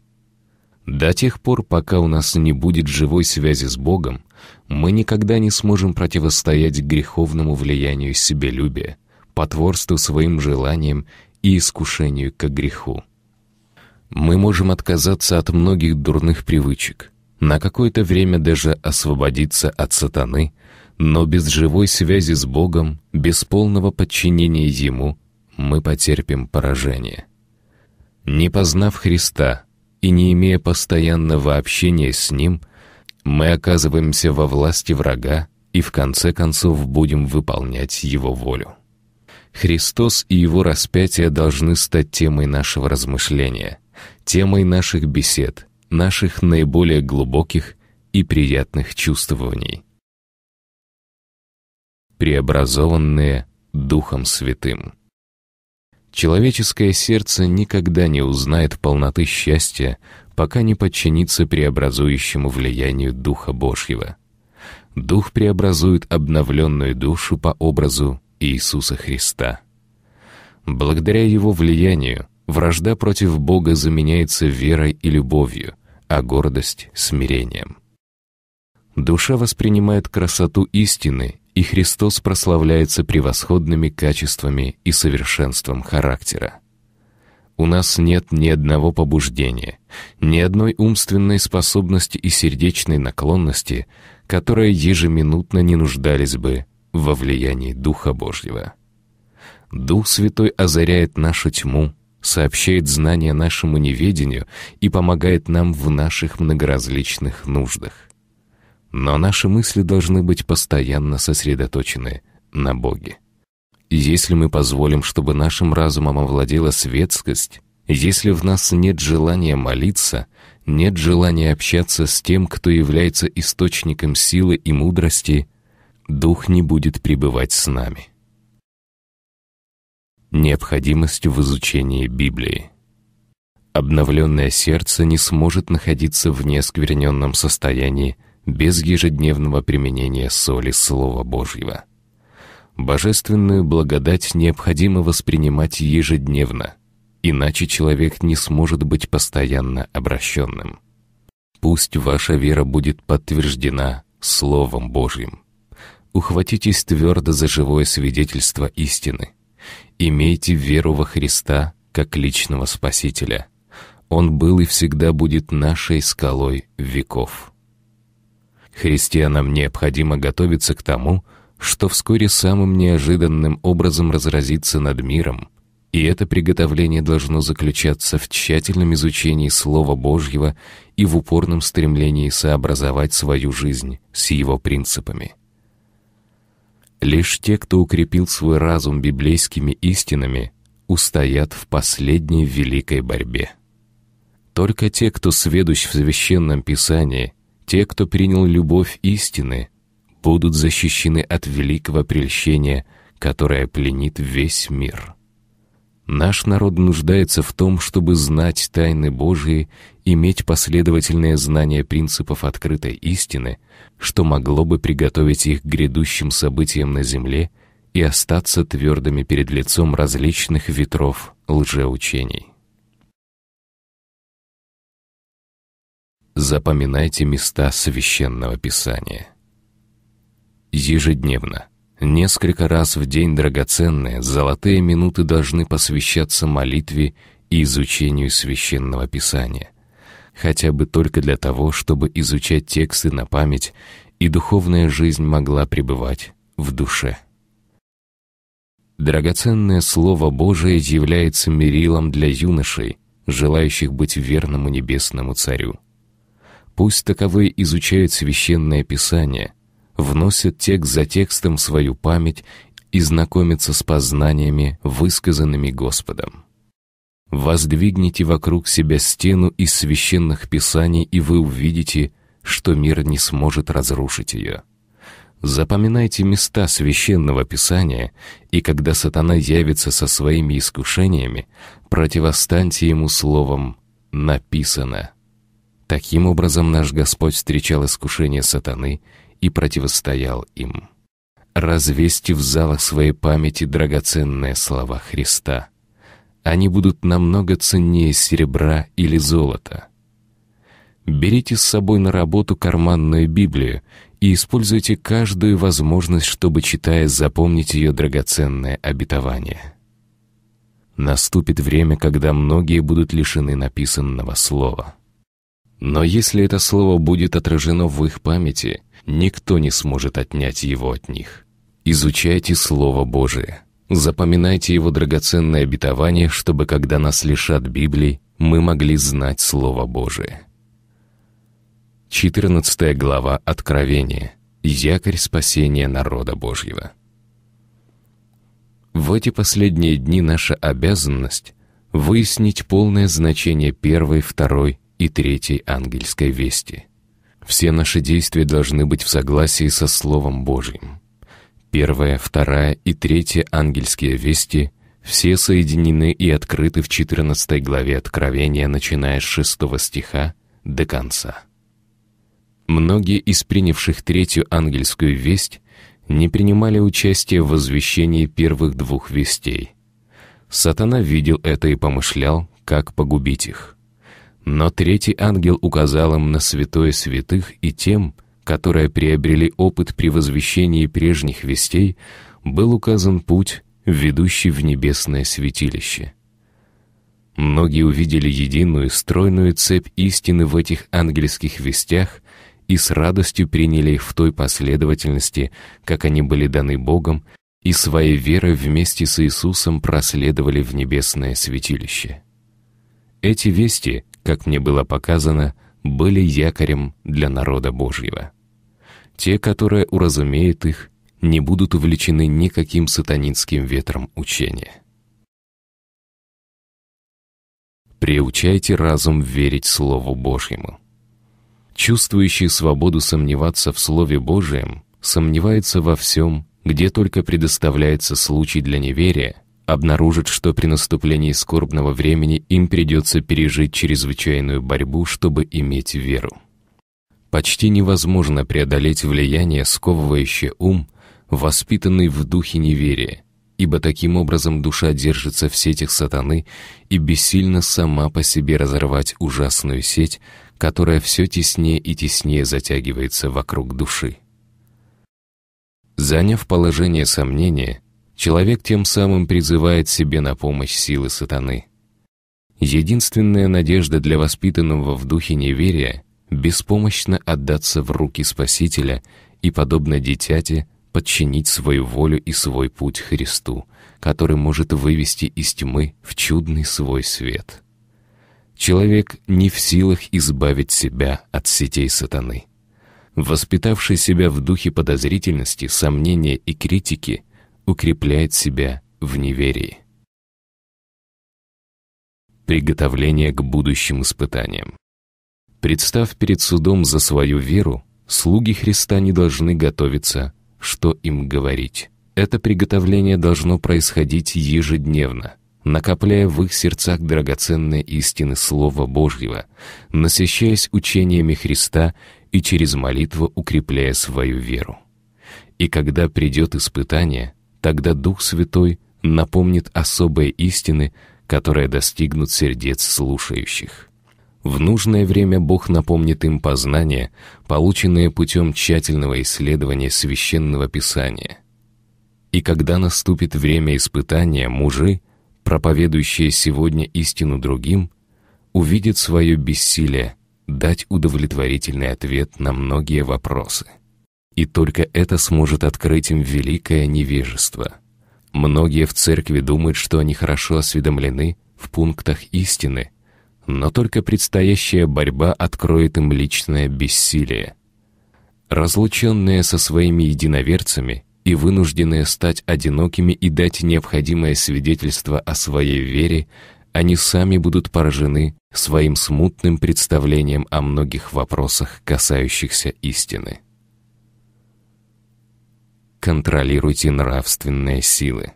До тех пор, пока у нас не будет живой связи с Богом, мы никогда не сможем противостоять греховному влиянию себелюбия, потворству своим желаниям и искушению к греху. Мы можем отказаться от многих дурных привычек, на какое-то время даже освободиться от сатаны — но без живой связи с Богом, без полного подчинения Ему, мы потерпим поражение. Не познав Христа и не имея постоянного общения с Ним, мы оказываемся во власти врага и в конце концов будем выполнять Его волю. Христос и Его распятие должны стать темой нашего размышления, темой наших бесед, наших наиболее глубоких и приятных чувствований преобразованные Духом Святым. Человеческое сердце никогда не узнает полноты счастья, пока не подчинится преобразующему влиянию Духа Божьего. Дух преобразует обновленную душу по образу Иисуса Христа. Благодаря его влиянию вражда против Бога заменяется верой и любовью, а гордость — смирением. Душа воспринимает красоту истины и Христос прославляется превосходными качествами и совершенством характера. У нас нет ни одного побуждения, ни одной умственной способности и сердечной наклонности, которая ежеминутно не нуждались бы во влиянии Духа Божьего. Дух Святой озаряет нашу тьму, сообщает знания нашему неведению и помогает нам в наших многоразличных нуждах. Но наши мысли должны быть постоянно сосредоточены на Боге. Если мы позволим, чтобы нашим разумом овладела светскость, если в нас нет желания молиться, нет желания общаться с тем, кто является источником силы и мудрости, Дух не будет пребывать с нами. Необходимость в изучении Библии. Обновленное сердце не сможет находиться в неоскверненном состоянии, без ежедневного применения соли Слова Божьего. Божественную благодать необходимо воспринимать ежедневно, иначе человек не сможет быть постоянно обращенным. Пусть ваша вера будет подтверждена Словом Божьим. Ухватитесь твердо за живое свидетельство истины. Имейте веру во Христа как личного Спасителя. Он был и всегда будет нашей скалой веков. Христианам необходимо готовиться к тому, что вскоре самым неожиданным образом разразится над миром, и это приготовление должно заключаться в тщательном изучении Слова Божьего и в упорном стремлении сообразовать свою жизнь с его принципами. Лишь те, кто укрепил свой разум библейскими истинами, устоят в последней великой борьбе. Только те, кто сведущ в священном писании те, кто принял любовь истины, будут защищены от великого прельщения, которое пленит весь мир. Наш народ нуждается в том, чтобы знать тайны Божии, иметь последовательное знание принципов открытой истины, что могло бы приготовить их к грядущим событиям на земле и остаться твердыми перед лицом различных ветров лжеучений. запоминайте места священного писания. Ежедневно, несколько раз в день драгоценные золотые минуты должны посвящаться молитве и изучению священного писания, хотя бы только для того, чтобы изучать тексты на память и духовная жизнь могла пребывать в душе. Драгоценное Слово Божие является мерилом для юношей, желающих быть верному Небесному Царю. Пусть таковые изучают священное писание, вносят текст за текстом свою память и знакомятся с познаниями, высказанными Господом. Воздвигните вокруг себя стену из священных писаний, и вы увидите, что мир не сможет разрушить ее. Запоминайте места священного писания, и когда сатана явится со своими искушениями, противостаньте ему словом «написано». Таким образом, наш Господь встречал искушения сатаны и противостоял им. Развести в залах своей памяти драгоценные слова Христа. Они будут намного ценнее серебра или золота. Берите с собой на работу карманную Библию и используйте каждую возможность, чтобы, читая, запомнить ее драгоценное обетование. Наступит время, когда многие будут лишены написанного слова — но если это слово будет отражено в их памяти, никто не сможет отнять его от них. Изучайте Слово Божие. Запоминайте его драгоценное обетование, чтобы, когда нас лишат Библии, мы могли знать Слово Божие. 14 глава Откровения. Якорь спасения народа Божьего. В эти последние дни наша обязанность — выяснить полное значение первой, второй и третьей ангельской вести. Все наши действия должны быть в согласии со Словом Божьим. Первая, вторая и третья ангельские вести все соединены и открыты в 14 главе Откровения, начиная с 6 стиха до конца. Многие из принявших третью ангельскую весть не принимали участие в возвещении первых двух вестей. Сатана видел это и помышлял, как погубить их. Но третий ангел указал им на святое святых и тем, которые приобрели опыт при возвещении прежних вестей, был указан путь, ведущий в небесное святилище. Многие увидели единую стройную цепь истины в этих ангельских вестях и с радостью приняли их в той последовательности, как они были даны Богом, и своей верой вместе с Иисусом проследовали в небесное святилище. Эти вести, как мне было показано, были якорем для народа Божьего. Те, которые уразумеют их, не будут увлечены никаким сатанинским ветром учения. Приучайте разум верить Слову Божьему. Чувствующий свободу сомневаться в Слове Божьем сомневается во всем, где только предоставляется случай для неверия, обнаружат, что при наступлении скорбного времени им придется пережить чрезвычайную борьбу, чтобы иметь веру. Почти невозможно преодолеть влияние, сковывающее ум, воспитанный в духе неверия, ибо таким образом душа держится в сетях сатаны и бессильно сама по себе разорвать ужасную сеть, которая все теснее и теснее затягивается вокруг души. Заняв положение сомнения — Человек тем самым призывает себе на помощь силы сатаны. Единственная надежда для воспитанного в духе неверия — беспомощно отдаться в руки Спасителя и, подобно дитяти, подчинить свою волю и свой путь Христу, который может вывести из тьмы в чудный свой свет. Человек не в силах избавить себя от сетей сатаны. Воспитавший себя в духе подозрительности, сомнения и критики — укрепляет себя в неверии. Приготовление к будущим испытаниям. Представ перед судом за свою веру, слуги Христа не должны готовиться, что им говорить. Это приготовление должно происходить ежедневно, накопляя в их сердцах драгоценные истины Слова Божьего, насыщаясь учениями Христа и через молитву укрепляя свою веру. И когда придет испытание, Тогда Дух Святой напомнит особые истины, которые достигнут сердец слушающих. В нужное время Бог напомнит им познания, полученные путем тщательного исследования Священного Писания. И когда наступит время испытания, мужи, проповедующие сегодня истину другим, увидят свое бессилие дать удовлетворительный ответ на многие вопросы и только это сможет открыть им великое невежество. Многие в церкви думают, что они хорошо осведомлены в пунктах истины, но только предстоящая борьба откроет им личное бессилие. Разлученные со своими единоверцами и вынужденные стать одинокими и дать необходимое свидетельство о своей вере, они сами будут поражены своим смутным представлением о многих вопросах, касающихся истины контролируйте нравственные силы.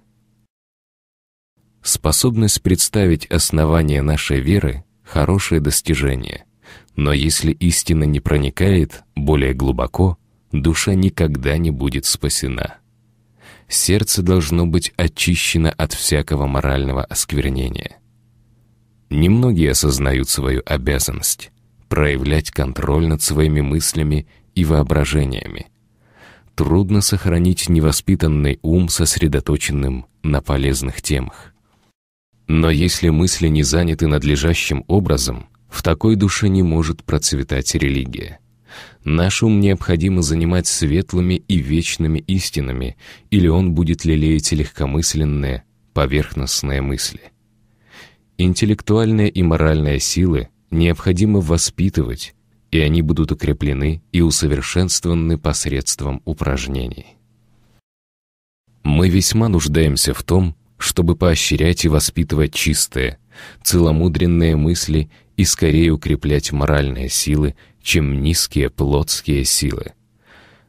Способность представить основание нашей веры – хорошее достижение. Но если истина не проникает более глубоко, душа никогда не будет спасена. Сердце должно быть очищено от всякого морального осквернения. Немногие осознают свою обязанность проявлять контроль над своими мыслями и воображениями – трудно сохранить невоспитанный ум, сосредоточенным на полезных темах. Но если мысли не заняты надлежащим образом, в такой душе не может процветать религия. Наш ум необходимо занимать светлыми и вечными истинами, или он будет лелеять легкомысленные, поверхностные мысли. Интеллектуальные и моральные силы необходимо воспитывать, и они будут укреплены и усовершенствованы посредством упражнений. Мы весьма нуждаемся в том, чтобы поощрять и воспитывать чистые, целомудренные мысли и скорее укреплять моральные силы, чем низкие плотские силы.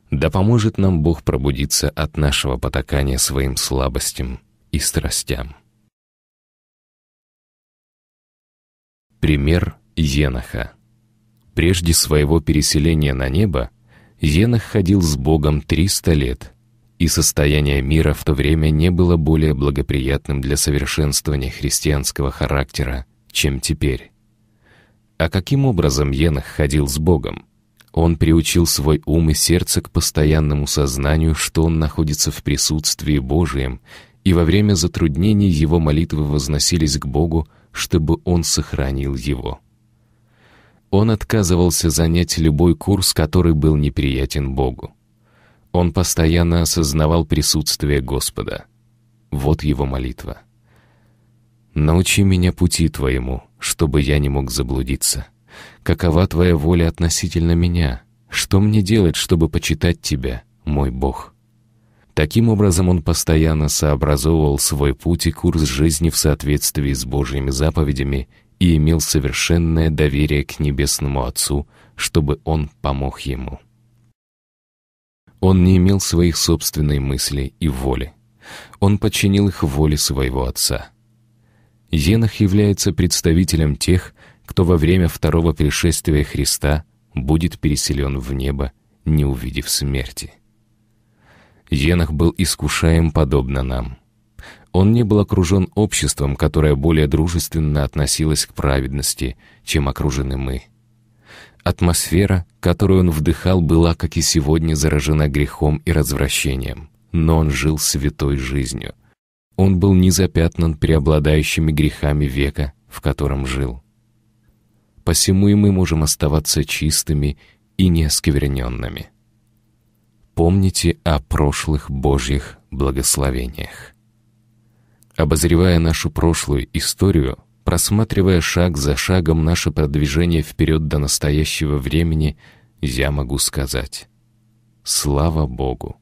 Да поможет нам Бог пробудиться от нашего потакания своим слабостям и страстям. Пример Еноха Прежде своего переселения на небо Енах ходил с Богом 300 лет, и состояние мира в то время не было более благоприятным для совершенствования христианского характера, чем теперь. А каким образом Енах ходил с Богом? Он приучил свой ум и сердце к постоянному сознанию, что он находится в присутствии Божием, и во время затруднений его молитвы возносились к Богу, чтобы он сохранил его. Он отказывался занять любой курс, который был неприятен Богу. Он постоянно осознавал присутствие Господа. Вот его молитва. «Научи меня пути Твоему, чтобы я не мог заблудиться. Какова Твоя воля относительно меня? Что мне делать, чтобы почитать Тебя, мой Бог?» Таким образом, он постоянно сообразовывал свой путь и курс жизни в соответствии с Божьими заповедями и имел совершенное доверие к Небесному Отцу, чтобы он помог ему. Он не имел своих собственных мыслей и воли. Он подчинил их воле своего Отца. Енах является представителем тех, кто во время второго пришествия Христа будет переселен в небо, не увидев смерти. Енах был искушаем подобно нам — он не был окружен обществом, которое более дружественно относилось к праведности, чем окружены мы. Атмосфера, которую он вдыхал, была, как и сегодня, заражена грехом и развращением, но он жил святой жизнью. Он был не запятнан преобладающими грехами века, в котором жил. Посему и мы можем оставаться чистыми и неоскверненными. Помните о прошлых Божьих благословениях обозревая нашу прошлую историю, просматривая шаг за шагом наше продвижение вперед до настоящего времени, я могу сказать «Слава Богу!»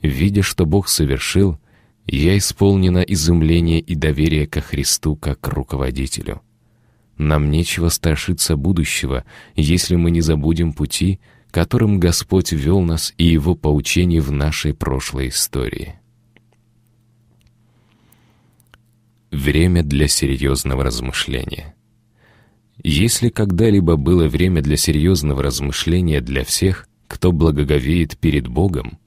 Видя, что Бог совершил, я исполнена изумление и доверие ко Христу как руководителю. Нам нечего страшиться будущего, если мы не забудем пути, которым Господь вел нас и Его поучение в нашей прошлой истории. Время для серьезного размышления. Если когда-либо было время для серьезного размышления для всех, кто благоговеет перед Богом,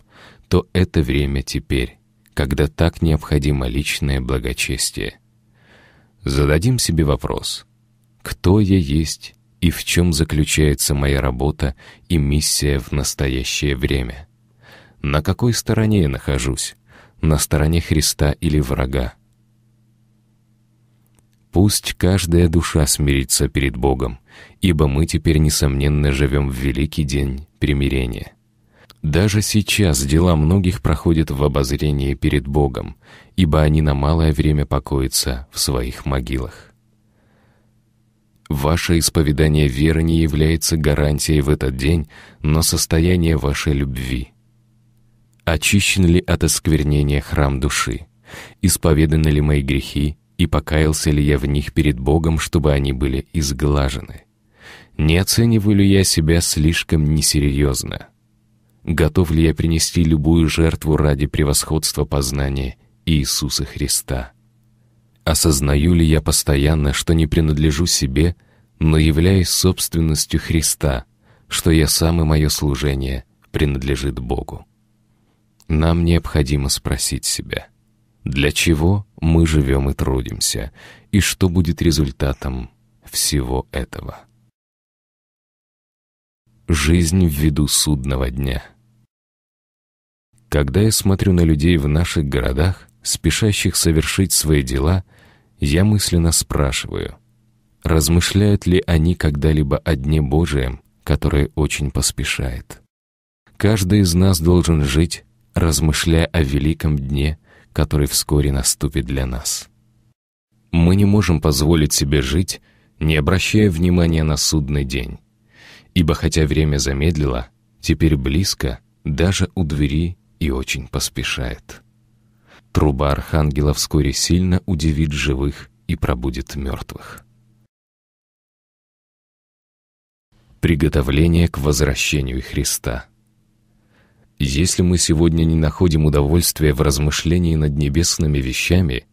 то это время теперь, когда так необходимо личное благочестие. Зададим себе вопрос, кто я есть и в чем заключается моя работа и миссия в настоящее время? На какой стороне я нахожусь? На стороне Христа или врага? Пусть каждая душа смирится перед Богом, ибо мы теперь, несомненно, живем в великий день примирения. Даже сейчас дела многих проходят в обозрении перед Богом, ибо они на малое время покоятся в своих могилах. Ваше исповедание веры не является гарантией в этот день, но состояние вашей любви. Очищен ли от осквернения храм души? Исповеданы ли мои грехи и покаялся ли я в них перед Богом, чтобы они были изглажены? Не оцениваю ли я себя слишком несерьезно? Готов ли я принести любую жертву ради превосходства познания Иисуса Христа? Осознаю ли я постоянно, что не принадлежу себе, но являюсь собственностью Христа, что я сам и мое служение принадлежит Богу? Нам необходимо спросить себя — для чего мы живем и трудимся, и что будет результатом всего этого. Жизнь в виду судного дня. Когда я смотрю на людей в наших городах, спешащих совершить свои дела, я мысленно спрашиваю, размышляют ли они когда-либо о Дне Божием, которое очень поспешает. Каждый из нас должен жить, размышляя о великом дне, который вскоре наступит для нас. Мы не можем позволить себе жить, не обращая внимания на судный день, ибо хотя время замедлило, теперь близко, даже у двери и очень поспешает. Труба архангела вскоре сильно удивит живых и пробудит мертвых. Приготовление к возвращению Христа — если мы сегодня не находим удовольствия в размышлении над небесными вещами,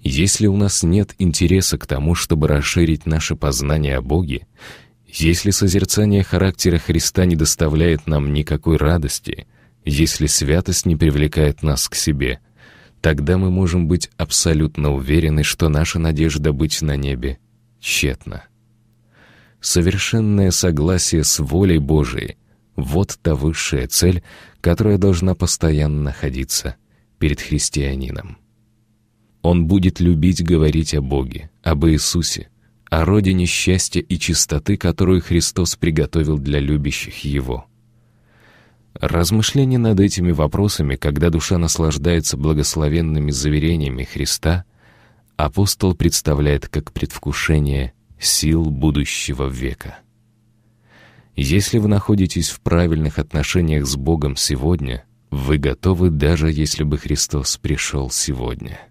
если у нас нет интереса к тому, чтобы расширить наше познание о Боге, если созерцание характера Христа не доставляет нам никакой радости, если святость не привлекает нас к себе, тогда мы можем быть абсолютно уверены, что наша надежда быть на небе тщетна. Совершенное согласие с волей Божией вот та высшая цель, которая должна постоянно находиться перед христианином. Он будет любить говорить о Боге, об Иисусе, о родине счастья и чистоты, которую Христос приготовил для любящих Его. Размышление над этими вопросами, когда душа наслаждается благословенными заверениями Христа, апостол представляет как предвкушение сил будущего века. Если вы находитесь в правильных отношениях с Богом сегодня, вы готовы даже если бы Христос пришел сегодня.